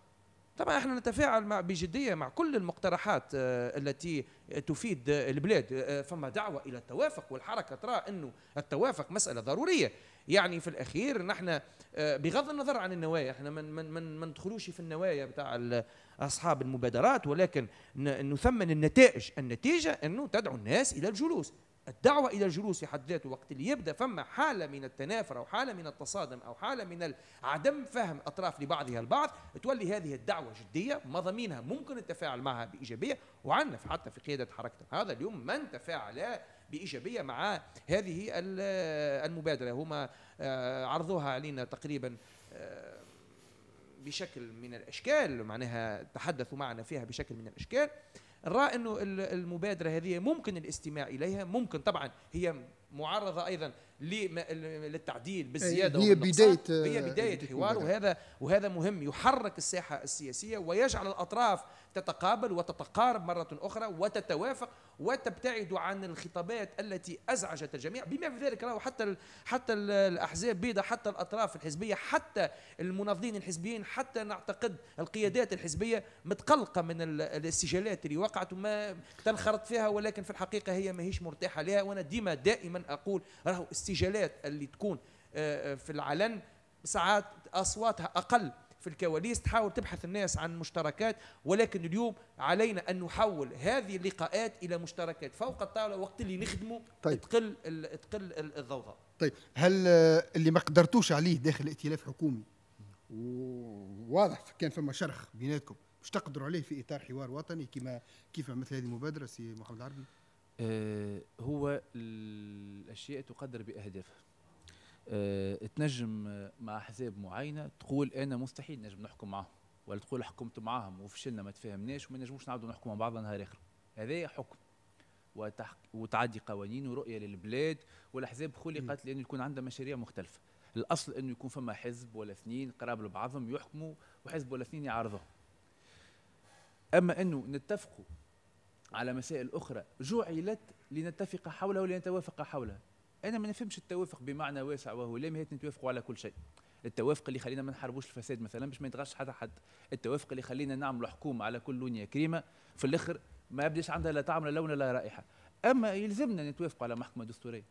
طبعا احنا نتفاعل مع بجديه مع كل المقترحات آه، التي تفيد البلاد آه، فما دعوه الى التوافق والحركه ترى انه التوافق مساله ضروريه يعني في الاخير نحن آه، بغض النظر عن النوايا احنا من من من ما ندخلوش في النوايا بتاع اصحاب المبادرات ولكن نثمن النتائج النتيجه انه تدعو الناس الى الجلوس الدعوة إلى الجلوس في حد ذاته وقت اللي يبدأ فما حالة من التنافر أو حالة من التصادم أو حالة من عدم فهم أطراف لبعضها البعض تولي هذه الدعوة جدية مضامينها ممكن التفاعل معها بإيجابية وعنف حتى في قيادة حركة هذا اليوم من تفاعل بإيجابية مع هذه المبادرة هما آه، عرضوها علينا تقريبا آه، بشكل من الأشكال معناها تحدثوا معنا فيها بشكل من الأشكال راى انه المبادره هذه ممكن الاستماع اليها ممكن طبعا هي معرضه ايضا للتعديل بالزياده هي بدايه هي بدايه آه، حوار وهذا وهذا مهم يحرك الساحه السياسيه ويجعل الاطراف تتقابل وتتقارب مره اخرى وتتوافق وتبتعد عن الخطابات التي ازعجت الجميع بما في ذلك راهو حتى حتى الاحزاب بيضاء حتى الاطراف الحزبيه حتى المناضلين الحزبيين حتى نعتقد القيادات الحزبيه متقلقه من الاستجالات اللي وقعت وما تنخرط فيها ولكن في الحقيقه هي ماهيش مرتاحه لها وانا ديما دائما دائما اقول راهو السجالات اللي تكون آه، آه، في العلن ساعات اصواتها اقل في الكواليس تحاول تبحث الناس عن مشتركات ولكن اليوم علينا ان نحول هذه اللقاءات الى مشتركات فوق الطاوله وقت اللي نخدمه طيب. تقل تقل الضوضاء
طيب هل آه، اللي ما قدرتوش عليه داخل ائتلاف حكومي وواضح كان فما شرخ بيناتكم مش تقدروا عليه في اطار حوار وطني كما كيف مثل هذه المبادره سي محمد عربي
آه، هو الاشياء تقدر باهدافها آه، تنجم مع احزاب معينه تقول انا مستحيل نجم نحكم معهم ولا تقول حكمت معاهم وفشلنا ما تفاهمناش وما نجموش نعاودوا نحكموا مع بعضنا نهار اخر هذا حكم وتعدي قوانين ورؤيه للبلاد والاحزاب خلقت لان يكون عندها مشاريع مختلفه الاصل انه يكون فما حزب ولا اثنين قراب لبعضهم يحكموا وحزب ولا اثنين يعارضوهم اما انه نتفقوا على مسائل أخرى جعلت لنتفق حولها ولنتوافق حولها أنا ما نفهمش التوافق بمعنى واسع وهو لا ماهيت نتوافقوا على كل شيء التوافق اللي خلينا ما نحاربوش الفساد مثلا باش ما يتغش حتى حد التوافق اللي خلينا نعملوا حكومه على كل لونيه كريمه في الاخر ما يبداش عندها لا طعم لا لون لا رائحه اما يلزمنا نتوافقوا على محكمه دستوريه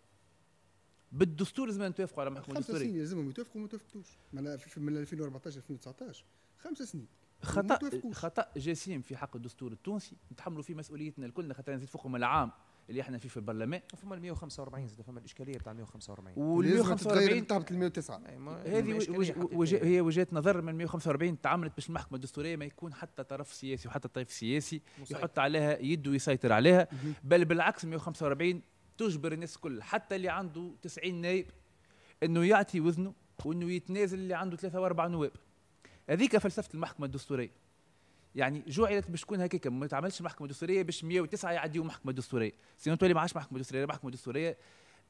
بالدستور لازم نتوافقوا على محكمه دستوريه خمس سنين
يلزمهم يتوافقوا وما توافقوش من 2014 2019 خمس سنين خطا
خطا جسيم في حق الدستور التونسي نتحملوا فيه مسؤوليتنا الكلنا خاطر نزيد فوقهم العام اللي احنا فيه في البرلمان فما ال 145 زاد فما الاشكاليه بتاع 145 وال 145
تهبط 109 هذه إيه،
يعني. هي وجهه نظر من 145 تعملت باش المحكمه الدستوريه ما يكون حتى طرف سياسي وحتى طرف سياسي مصير. يحط عليها يده ويسيطر عليها بل بالعكس 145 تجبر الناس الكل حتى اللي عنده 90 نائب انه يعطي وزنه وانه يتنازل اللي عنده ثلاثه واربع نواب هذيك فلسفه المحكمه الدستوريه يعني جعلت باش تكون هكاك ما تعملش محكمه دستوريه باش 109 يعديوا محكمه دستوريه سينو تولي ما عادش محكمه دستوريه محكمه دستوريه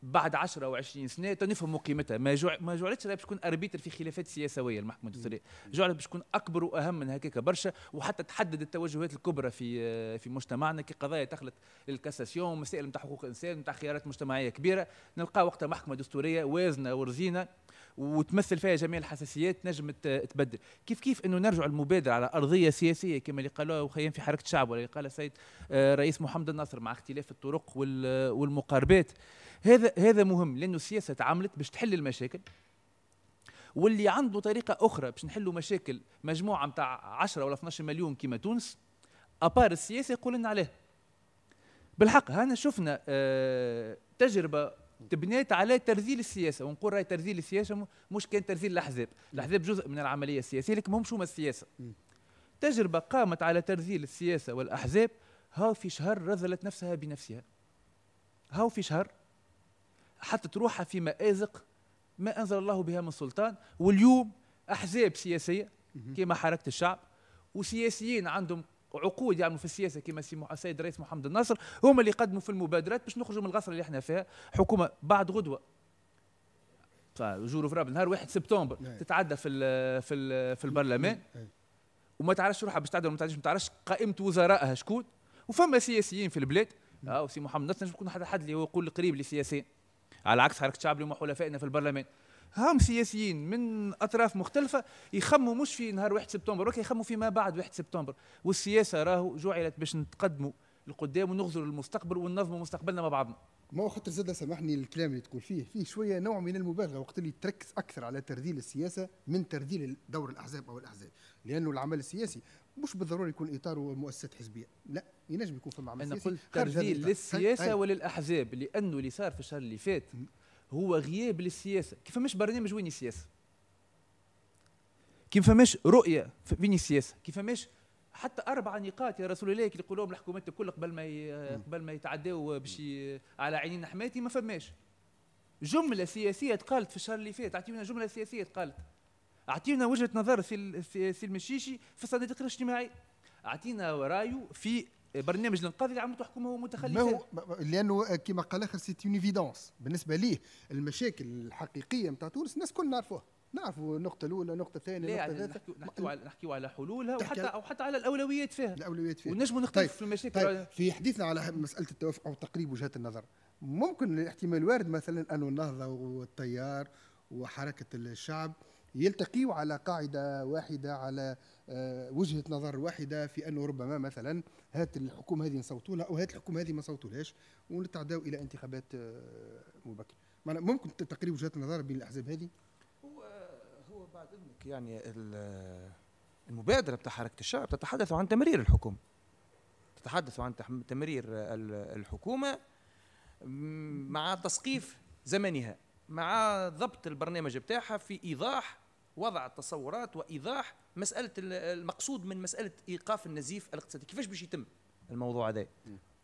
بعد 10 و 20 سنه تنفهموا قيمتها ما جوع ما جعلتش باش تكون اربيتر في خلافات سياسويه المحكمه الدستوريه جعلت باش تكون اكبر واهم من هكاك برشا وحتى تحدد التوجهات الكبرى في في مجتمعنا كقضايا تخلط للكاساسيون مسائل نتاع حقوق الانسان نتاع خيارات مجتمعيه كبيره نلقى وقتها محكمه دستوريه وازنه ورزينه وتمثل فيها جميع الحساسيات نجم تبدل كيف كيف انه نرجع المبادره على ارضيه سياسيه كما اللي قالوها وخيام في حركه الشعب ولا اللي قال السيد آه، رئيس محمد الناصر مع اختلاف الطرق والمقاربات هذا هذا مهم لانه السياسه تعاملت باش تحل المشاكل واللي عنده طريقه اخرى باش نحلوا مشاكل مجموعه نتاع 10 ولا 12 مليون كيما تونس ابار السياسه يقول لنا عليه بالحق هنا شفنا آه، تجربه تبنيت على ترذيل السياسه ونقول راي ترذيل السياسه مش كان ترذيل الاحزاب الاحزاب جزء من العمليه السياسيه لكن ماهمش هما السياسه تجربه قامت على ترذيل السياسه والاحزاب هاو في شهر رذلت نفسها بنفسها هاو في شهر حطت روحها في مازق ما انزل الله بها من سلطان واليوم احزاب سياسيه كما حركه الشعب وسياسيين عندهم عقود يعملوا في السياسه كما سي السيد الرئيس محمد الناصر هما اللي قدموا في المبادرات باش نخرجوا من الغصره اللي احنا فيها حكومه بعد غدوه جور فراب نهار 1 سبتمبر نعم. تتعدى في الـ في الـ في البرلمان نعم. نعم. وما تعرفش روحها باش تعدى ما تعرفش ما تعرفش قائمه وزرائها شكون وفما سياسيين في البلاد اه وسي محمد الناصر نجم يكون حد اللي هو يقول قريب للسياسيين على عكس حركه الشعب اليوم وحلفائنا في البرلمان هم سياسيين من اطراف مختلفه يخموا مش في نهار 1 سبتمبر ولكن يخموا فيما بعد 1 سبتمبر والسياسه راهو جعلت باش نتقدموا لقدام ونغزروا المستقبل وننظموا مستقبلنا
مع بعضنا ما هو خاطر زاد سامحني الكلام اللي تقول فيه فيه شويه نوع من المبالغه وقت اللي تركز اكثر على ترذيل السياسه من ترذيل دور الاحزاب او الاحزاب لانه العمل السياسي مش بالضروره يكون اطاره مؤسسات حزبيه لا ينجم يكون في عمل سياسي انا قلت ترذيل للسياسه
وللاحزاب لانه اللي صار في الشهر اللي فات هو غياب للسياسه كيف مش برنامج وين السياسه كيف مش رؤيه وين السياسه كيف مش حتى اربع نقاط يا رسول الله اللي يقولوا لهم الحكومات الكل قبل ما قبل ما يتعداو باش على عينين حماتي ما فماش جمله سياسيه تقالت في الشهر اللي فات اعطيونا جمله سياسيه تقالت اعطيونا وجهه نظر في في المشيشي في الصناديق الاجتماعيه اعطينا رايه في برنامج الانقاذ اللي عملته حكومه متخلفه ما هو
لانه كما قال اخر سيتي اونيفيدونس بالنسبه ليه المشاكل الحقيقيه نتاع تونس الناس الكل نعرفوها نعرفوا النقطة الأولى النقطة الثانية النقطة الثالثة
نحكيو على نحكيو على حلولها وحتى أو حتى
على الأولويات فيها الأولويات فيها ونجموا نختلف طيب في المشاكل طيب في حديثنا على مسألة التوافق أو تقريب وجهات النظر ممكن الاحتمال وارد مثلا أنه النهضة والتيار وحركة الشعب يلتقيوا على قاعدة واحدة على آه، وجهة نظر واحدة في أنه ربما مثلا هات الحكومة هذه نصوتوا لها أو هات الحكومة هذه ما صوتولهاش ونتعداو إلى انتخابات آه، مبكرة ممكن تقريب وجهات النظر بين الأحزاب هذه
هو هو بعد إذنك
يعني المبادرة بتاع حركة الشعب
تتحدث عن تمرير الحكومة تتحدث عن تمرير الحكومة مع تسقيف زمنها مع ضبط البرنامج بتاعها في ايضاح وضع التصورات وايضاح مساله المقصود من مساله ايقاف النزيف الاقتصادي كيفاش باش يتم الموضوع هذا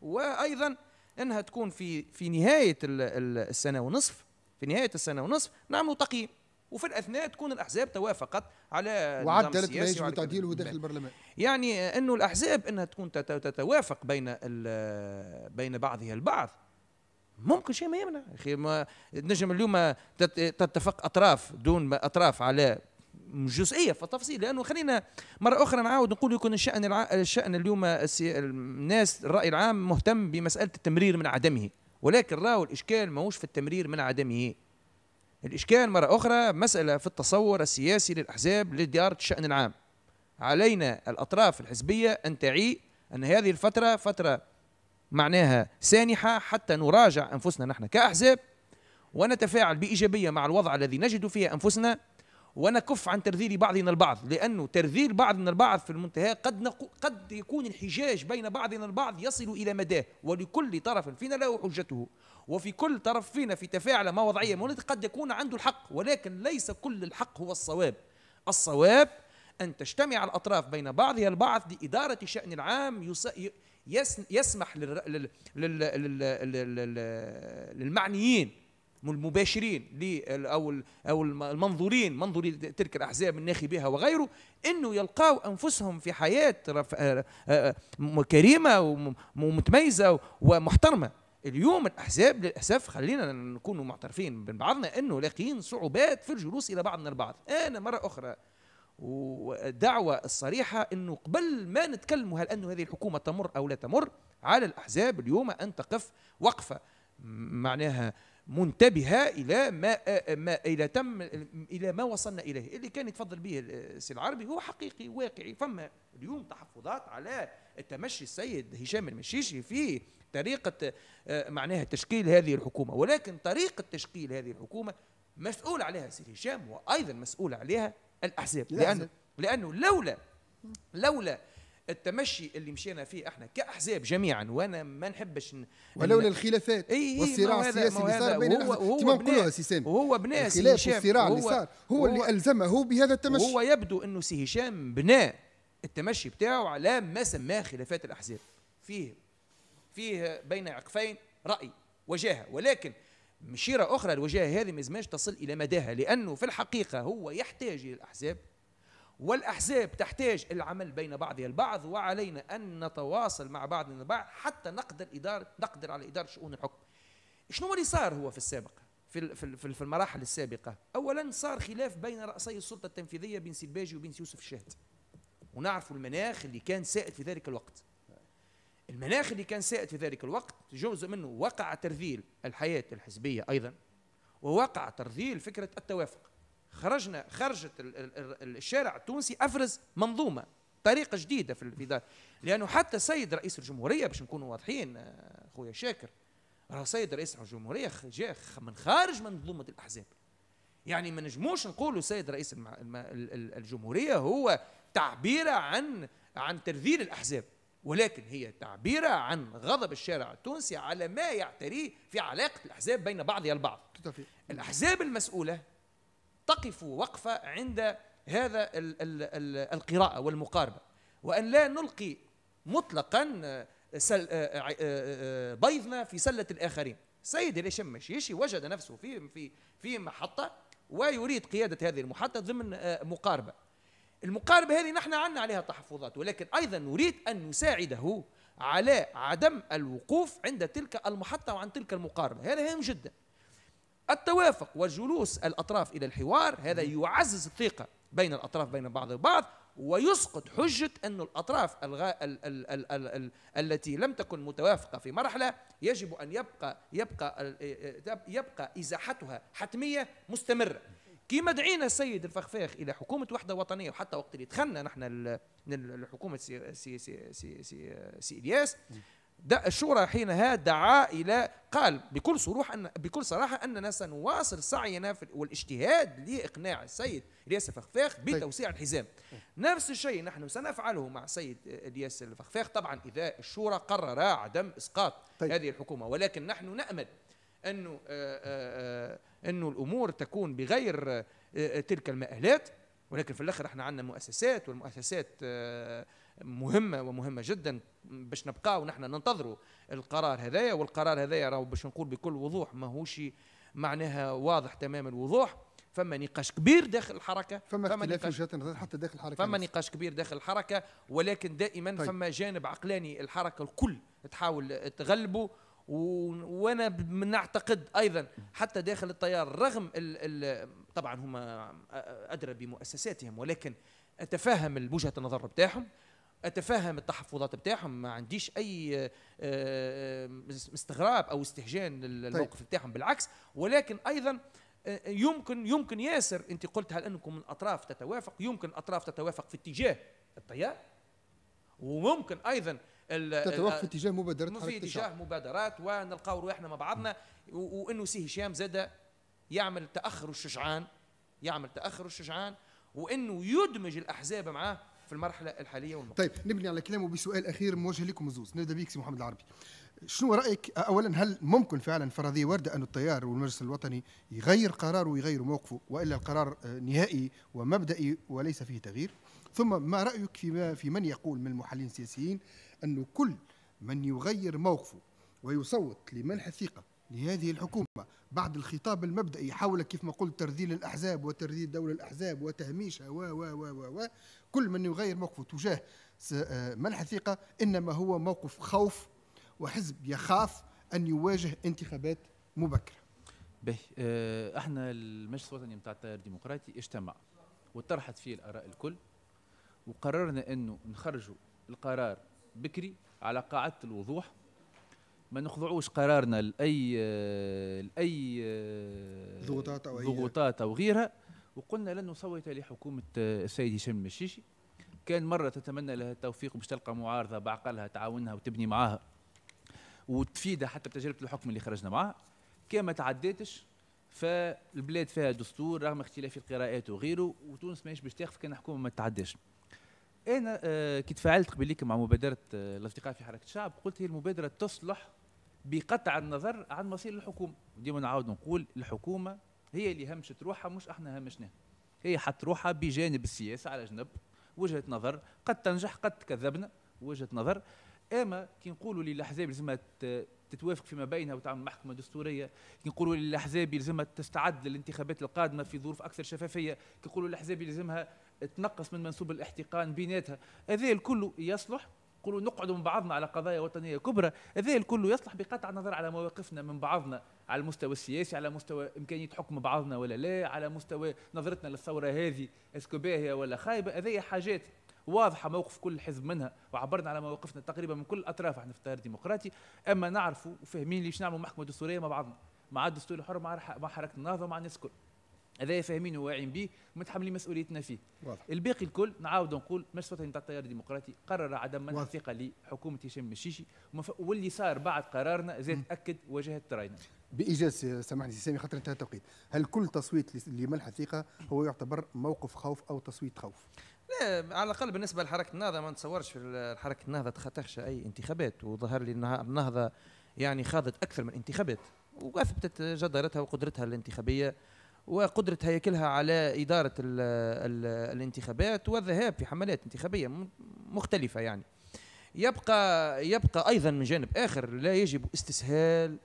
وايضا انها تكون في في نهايه السنه ونصف في نهايه السنه ونصف نعملوا تقييم وفي الاثناء تكون الاحزاب توافقت على وعدلت ما يجب تعديله داخل البرلمان يعني انه الاحزاب انها تكون تتوافق بين بين بعضها البعض ممكن شيء ما يمنع اخي ما نجم اليوم تتفق اطراف دون ما اطراف على جزئيه في التفصيل لانه خلينا مره اخرى نعاود نقول يكون الشان الع... الشان اليوم السي... الناس الراي العام مهتم بمساله التمرير من عدمه ولكن راهو الاشكال ماهوش في التمرير من عدمه الاشكال مره اخرى مساله في التصور السياسي للاحزاب لاداره الشان العام علينا الاطراف الحزبيه ان تعي ان هذه الفتره فتره معناها سانحة حتى نراجع أنفسنا نحن كأحزاب ونتفاعل بإيجابية مع الوضع الذي نجد فيه أنفسنا ونكف عن ترذيل بعضنا البعض لأنه ترذيل بعضنا البعض في المنتهى قد, نقو قد يكون الحجاج بين بعضنا البعض يصل إلى مداه ولكل طرف فينا له حجته وفي كل طرف فينا في تفاعل ما وضعية مولد قد يكون عنده الحق ولكن ليس كل الحق هو الصواب الصواب أن تجتمع الأطراف بين بعضها البعض لإدارة شأن العام يسمح للمعنيين المباشرين او او المنظورين منظوري تلك الاحزاب الناخي بها وغيره انه يلقاوا انفسهم في حياه آه، آه، كريمه ومتميزه ومحترمه اليوم الاحزاب للاسف خلينا نكون معترفين بين بعضنا انه لاقيين صعوبات في الجلوس الى بعضنا البعض انا مره اخرى ودعوة الصريحة أنه قبل ما نتكلموا هل أنه هذه الحكومة تمر أو لا تمر على الأحزاب اليوم أن تقف وقفة معناها منتبهة إلى ما, ما إلى تم إلى ما وصلنا إليه اللي كان يتفضل به السي العربي هو حقيقي واقعي فما اليوم تحفظات على التمشي السيد هشام المشيشي في طريقة معناها تشكيل هذه الحكومة ولكن طريقة تشكيل هذه الحكومة مسؤول عليها السي هشام وأيضا مسؤول عليها الأحزاب لأنه لأنه لولا لولا التمشي اللي مشينا فيه احنا كاحزاب جميعا وانا ما نحبش ولولا الخلافات اي والصراع السياسي اللي صار بين وهو بناء
سيسام وهو بناء الخلاف والصراع اللي
صار هو, هو اللي الزمه بهذا التمشي هو يبدو انه سي هشام بناء التمشي بتاعه على ما سماه خلافات الاحزاب فيه فيه بين عقفين راي وجاهه ولكن مشيرة أخرى الوجهة هذه مزماش تصل إلى مداها لأنه في الحقيقة هو يحتاج إلى الأحزاب والأحزاب تحتاج العمل بين بعضها البعض وعلينا أن نتواصل مع بعضنا البعض حتى نقدر إدارة نقدر على إدارة شؤون الحكم. شنو اللي صار هو في السابق؟ في في المراحل السابقة، أولا صار خلاف بين رأسي السلطة التنفيذية بين سلباجي وبين يوسف الشهد. ونعرفوا المناخ اللي كان سائد في ذلك الوقت. المناخ اللي كان سائد في ذلك الوقت جزء منه وقع ترذيل الحياة الحزبية أيضا ووقع ترذيل فكرة التوافق خرجنا خرجت الشارع التونسي أفرز منظومة طريقة جديدة في الفضاء لأنه حتى سيد رئيس الجمهورية باش نكونوا واضحين آه، خويا شاكر راه سيد رئيس الجمهورية جاء من خارج منظومة الأحزاب يعني ما نجموش نقولوا سيد رئيس الجمهورية هو تعبير عن عن ترذيل الأحزاب ولكن هي تعبيرة عن غضب الشارع التونسي على ما يعتريه في علاقة الأحزاب بين بعضها البعض الأحزاب المسؤولة تقف وقفة عند هذا الـ الـ الـ القراءة والمقاربة وأن لا نلقي مطلقا سل آه، آه، آه، بيضنا في سلة الآخرين سيد هشام مشيشي وجد نفسه في في في محطة ويريد قيادة هذه المحطة ضمن مقاربة المقاربة هذه نحن عنا عليها تحفظات ولكن أيضا نريد أن نساعده على عدم الوقوف عند تلك المحطة وعن تلك المقاربة هذا هام جدا التوافق وجلوس الأطراف إلى الحوار هذا يعزز الثقة بين الأطراف بين بعض البعض ويسقط حجة أن الأطراف الغا... ال... ال... ال... ال... ال... التي لم تكن متوافقة في مرحلة يجب أن يبقى يبقى يبقى إزاحتها حتمية مستمرة كيما دعينا السيد الفخفاخ الى حكومه وحده وطنيه وحتى وقت اللي دخلنا نحن من الحكومه سي سي سي سي, سي, سي الياس الشورى حينها دعا الى قال بكل صروح ان بكل صراحه اننا سنواصل سعينا والاجتهاد لاقناع السيد الياس الفخفاخ طيب. بتوسيع الحزام. نفس الشيء نحن سنفعله مع السيد الياس الفخفاخ طبعا اذا الشورى قرر عدم اسقاط طيب. هذه الحكومه ولكن نحن نامل انه آه، آه، آه، انه الامور تكون بغير تلك المآلات ولكن في الاخر احنا عندنا مؤسسات والمؤسسات مهمة ومهمة جدا باش نبقاو ونحن ننتظروا القرار هذايا والقرار هذايا راهو باش نقول بكل وضوح ماهوش معناها واضح تمام الوضوح فما نقاش كبير داخل الحركه فما, فما نقاش وجهات حتى داخل الحركه فما نفسها. نقاش كبير داخل الحركه ولكن دائما طيب. فما جانب عقلاني الحركه الكل تحاول تغلبه وانا نعتقد ايضا حتى داخل التيار رغم ال ال طبعا هما ادرى بمؤسساتهم ولكن اتفهم وجهه النظر بتاعهم اتفهم التحفظات بتاعهم ما عنديش اي آه، آه، استغراب او استهجان طيب. للموقف طيب. بتاعهم بالعكس ولكن ايضا آه، يمكن يمكن ياسر انت قلت هل انكم من اطراف تتوافق يمكن اطراف تتوافق في اتجاه التيار وممكن ايضا تتوقف في اتجاه مبادرات في اتجاه مبادرات ونلقاو احنا مع بعضنا وانه سي هشام زاد يعمل تاخر الشجعان يعمل تاخر الشجعان وانه يدمج الاحزاب معاه في المرحله الحاليه والمقبله. طيب
نبني على كلامه بسؤال اخير موجه لكم زوز نبدا بك سي محمد العربي. شنو رايك اولا هل ممكن فعلا فرضيه ورده ان التيار والمجلس الوطني يغير قراره ويغير موقفه والا القرار نهائي ومبدئي وليس فيه تغيير؟ ثم ما رايك فيما في من يقول من المحللين السياسيين أن كل من يغير موقفه ويصوت لمنح الثقة لهذه الحكومة بعد الخطاب المبدئي حول كيف ما قلت ترذيل الأحزاب وترذيل دولة الأحزاب وتهميشها و و و و كل من يغير موقفه تجاه آه، منح الثقة إنما هو موقف خوف وحزب يخاف أن يواجه انتخابات مبكرة
به آه، احنا المجلس الوطني نتاع التيار الديمقراطي اجتمع وطرحت فيه الآراء الكل وقررنا أنه نخرجوا القرار بكري على قاعده الوضوح ما نخضعوش قرارنا لاي لاي ضغوطات او ضغوطات او غيرها وقلنا لن نصوت لحكومه السيد هشام المشيشي كان مره تتمنى لها التوفيق باش تلقى معارضه بعقلها تعاونها وتبني معاها وتفيدها حتى بتجربه الحكم اللي خرجنا معاها كان ما تعديتش فالبلاد فيها دستور رغم اختلاف القراءات وغيره وتونس ماهيش باش تاخذ كان حكومه ما تعداش انا آه، كي تفاعلت قبل مع مبادره آه، الاصدقاء في حركه الشعب قلت هي المبادره تصلح بقطع النظر عن مصير الحكومه ديما نعاود نقول الحكومه هي اللي همشت روحها مش احنا همشناها هي حط روحها بجانب السياسه على جنب وجهه نظر قد تنجح قد تكذبنا وجهه نظر اما كي نقولوا للاحزاب لازم تتوافق فيما بينها وتعمل محكمه دستوريه كي نقولوا للاحزاب لازم تستعد للانتخابات القادمه في ظروف اكثر شفافيه كي نقولوا للاحزاب لازمها تنقص من منسوب الاحتقان بيناتها هذا الكل يصلح نقولوا نقعدوا من بعضنا على قضايا وطنيه كبرى هذا الكل يصلح بقطع النظر على مواقفنا من بعضنا على المستوى السياسي على مستوى امكانيه حكم بعضنا ولا لا على مستوى نظرتنا للثوره هذه اسكو باهيه ولا خايبه هذه حاجات واضحه موقف كل حزب منها وعبرنا على مواقفنا تقريبا من كل الاطراف احنا في التيار الديمقراطي اما نعرفوا وفاهمين ليش نعملوا محكمه دستوريه مع بعضنا مع الدستور الحر مع حركه النهضه مع الناس الكل هذا فاهمين وواعين به ومتحملين مسؤوليتنا فيه واضح. الباقي الكل نعاود نقول مجلس الوطني نتاع التيار الديمقراطي قرر عدم منح الثقه لحكومه هشام الشيشي واللي صار بعد قرارنا زاد اكد وجهه
راينا بايجاز سامحني سامي خاطر انتهى التوقيت هل كل تصويت لمنح الثقه هو يعتبر موقف خوف او تصويت خوف
لا على الاقل بالنسبه لحركه النهضه ما نتصورش في حركه النهضه تخشى اي انتخابات وظهر لي النهضه يعني خاضت اكثر من انتخابات واثبتت جدارتها وقدرتها الانتخابيه وقدرة هياكلها على إدارة ال ال الانتخابات والذهاب في حملات انتخابية مختلفة يعني يبقى يبقى أيضا من جانب آخر لا يجب استسهال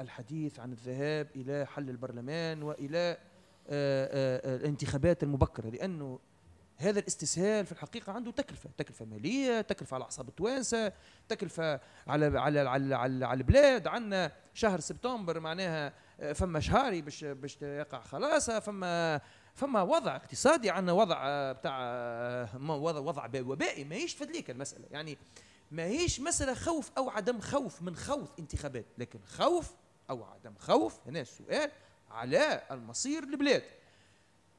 الحديث عن الذهاب إلى حل البرلمان وإلى آه، آه، آه، الانتخابات المبكرة لأنه هذا الاستسهال في الحقيقة عنده تكلفة تكلفة مالية تكلفة على أعصاب التوانسة تكلفة على على على على, على البلاد عندنا شهر سبتمبر معناها آه، فما شهاري باش باش يقع خلاصة فما فما وضع اقتصادي عندنا وضع آه، بتاع آه، وضع وضع وبائي ماهيش فدليك المسألة يعني ماهيش مسألة خوف أو عدم خوف من خوض انتخابات لكن خوف أو عدم خوف هنا السؤال على المصير البلاد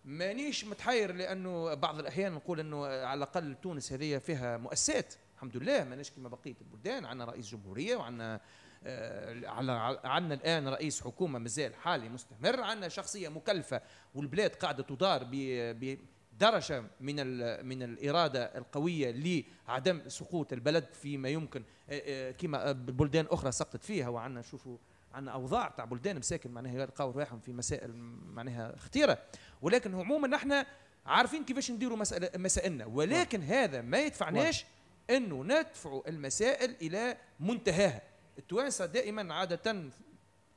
مانيش متحير لانه بعض الاحيان نقول انه على الاقل تونس هذه فيها مؤسسات الحمد لله ماناش كما بقيه البلدان عندنا رئيس جمهوريه وعندنا آه، على عندنا الان رئيس حكومه مازال حالي مستمر عندنا شخصيه مكلفه والبلاد قاعده تدار بدرجه من من الاراده القويه لعدم سقوط البلد فيما يمكن آه، آه، كما بلدان اخرى سقطت فيها وعندنا شوفوا عندنا اوضاع تاع بلدان مساكن معناها يلقاو رواحهم في مسائل معناها خطيره ولكن عموما احنا عارفين كيفاش نديروا مسائلنا ولكن واحد. هذا ما يدفعناش انه ندفعوا المسائل الى منتهاها التوانسه دائما عاده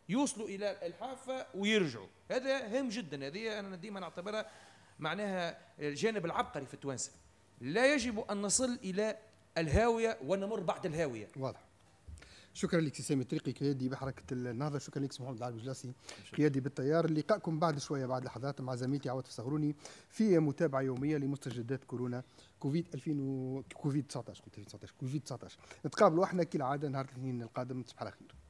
يوصلوا الى الحافه ويرجعوا هذا هام جدا هذه انا ديما نعتبرها معناها الجانب العبقري في التوانسه لا يجب ان نصل
الى الهاويه ونمر بعد الهاويه واضح شكرا لك سام طريقي قيادي بحركه النهضه شكرا لك محمد العربي الجلاسي قيادي بالطيار لقاءكم بعد شويه بعد لحظات مع زميلتي عواطف صغروني في متابعه يوميه لمستجدات كورونا كوفيد 2000 و... كوفيد 19 كوفيد 19 كوفيد 19 نتقابلوا احنا كالعاده نهار الاثنين القادم تصبح على خير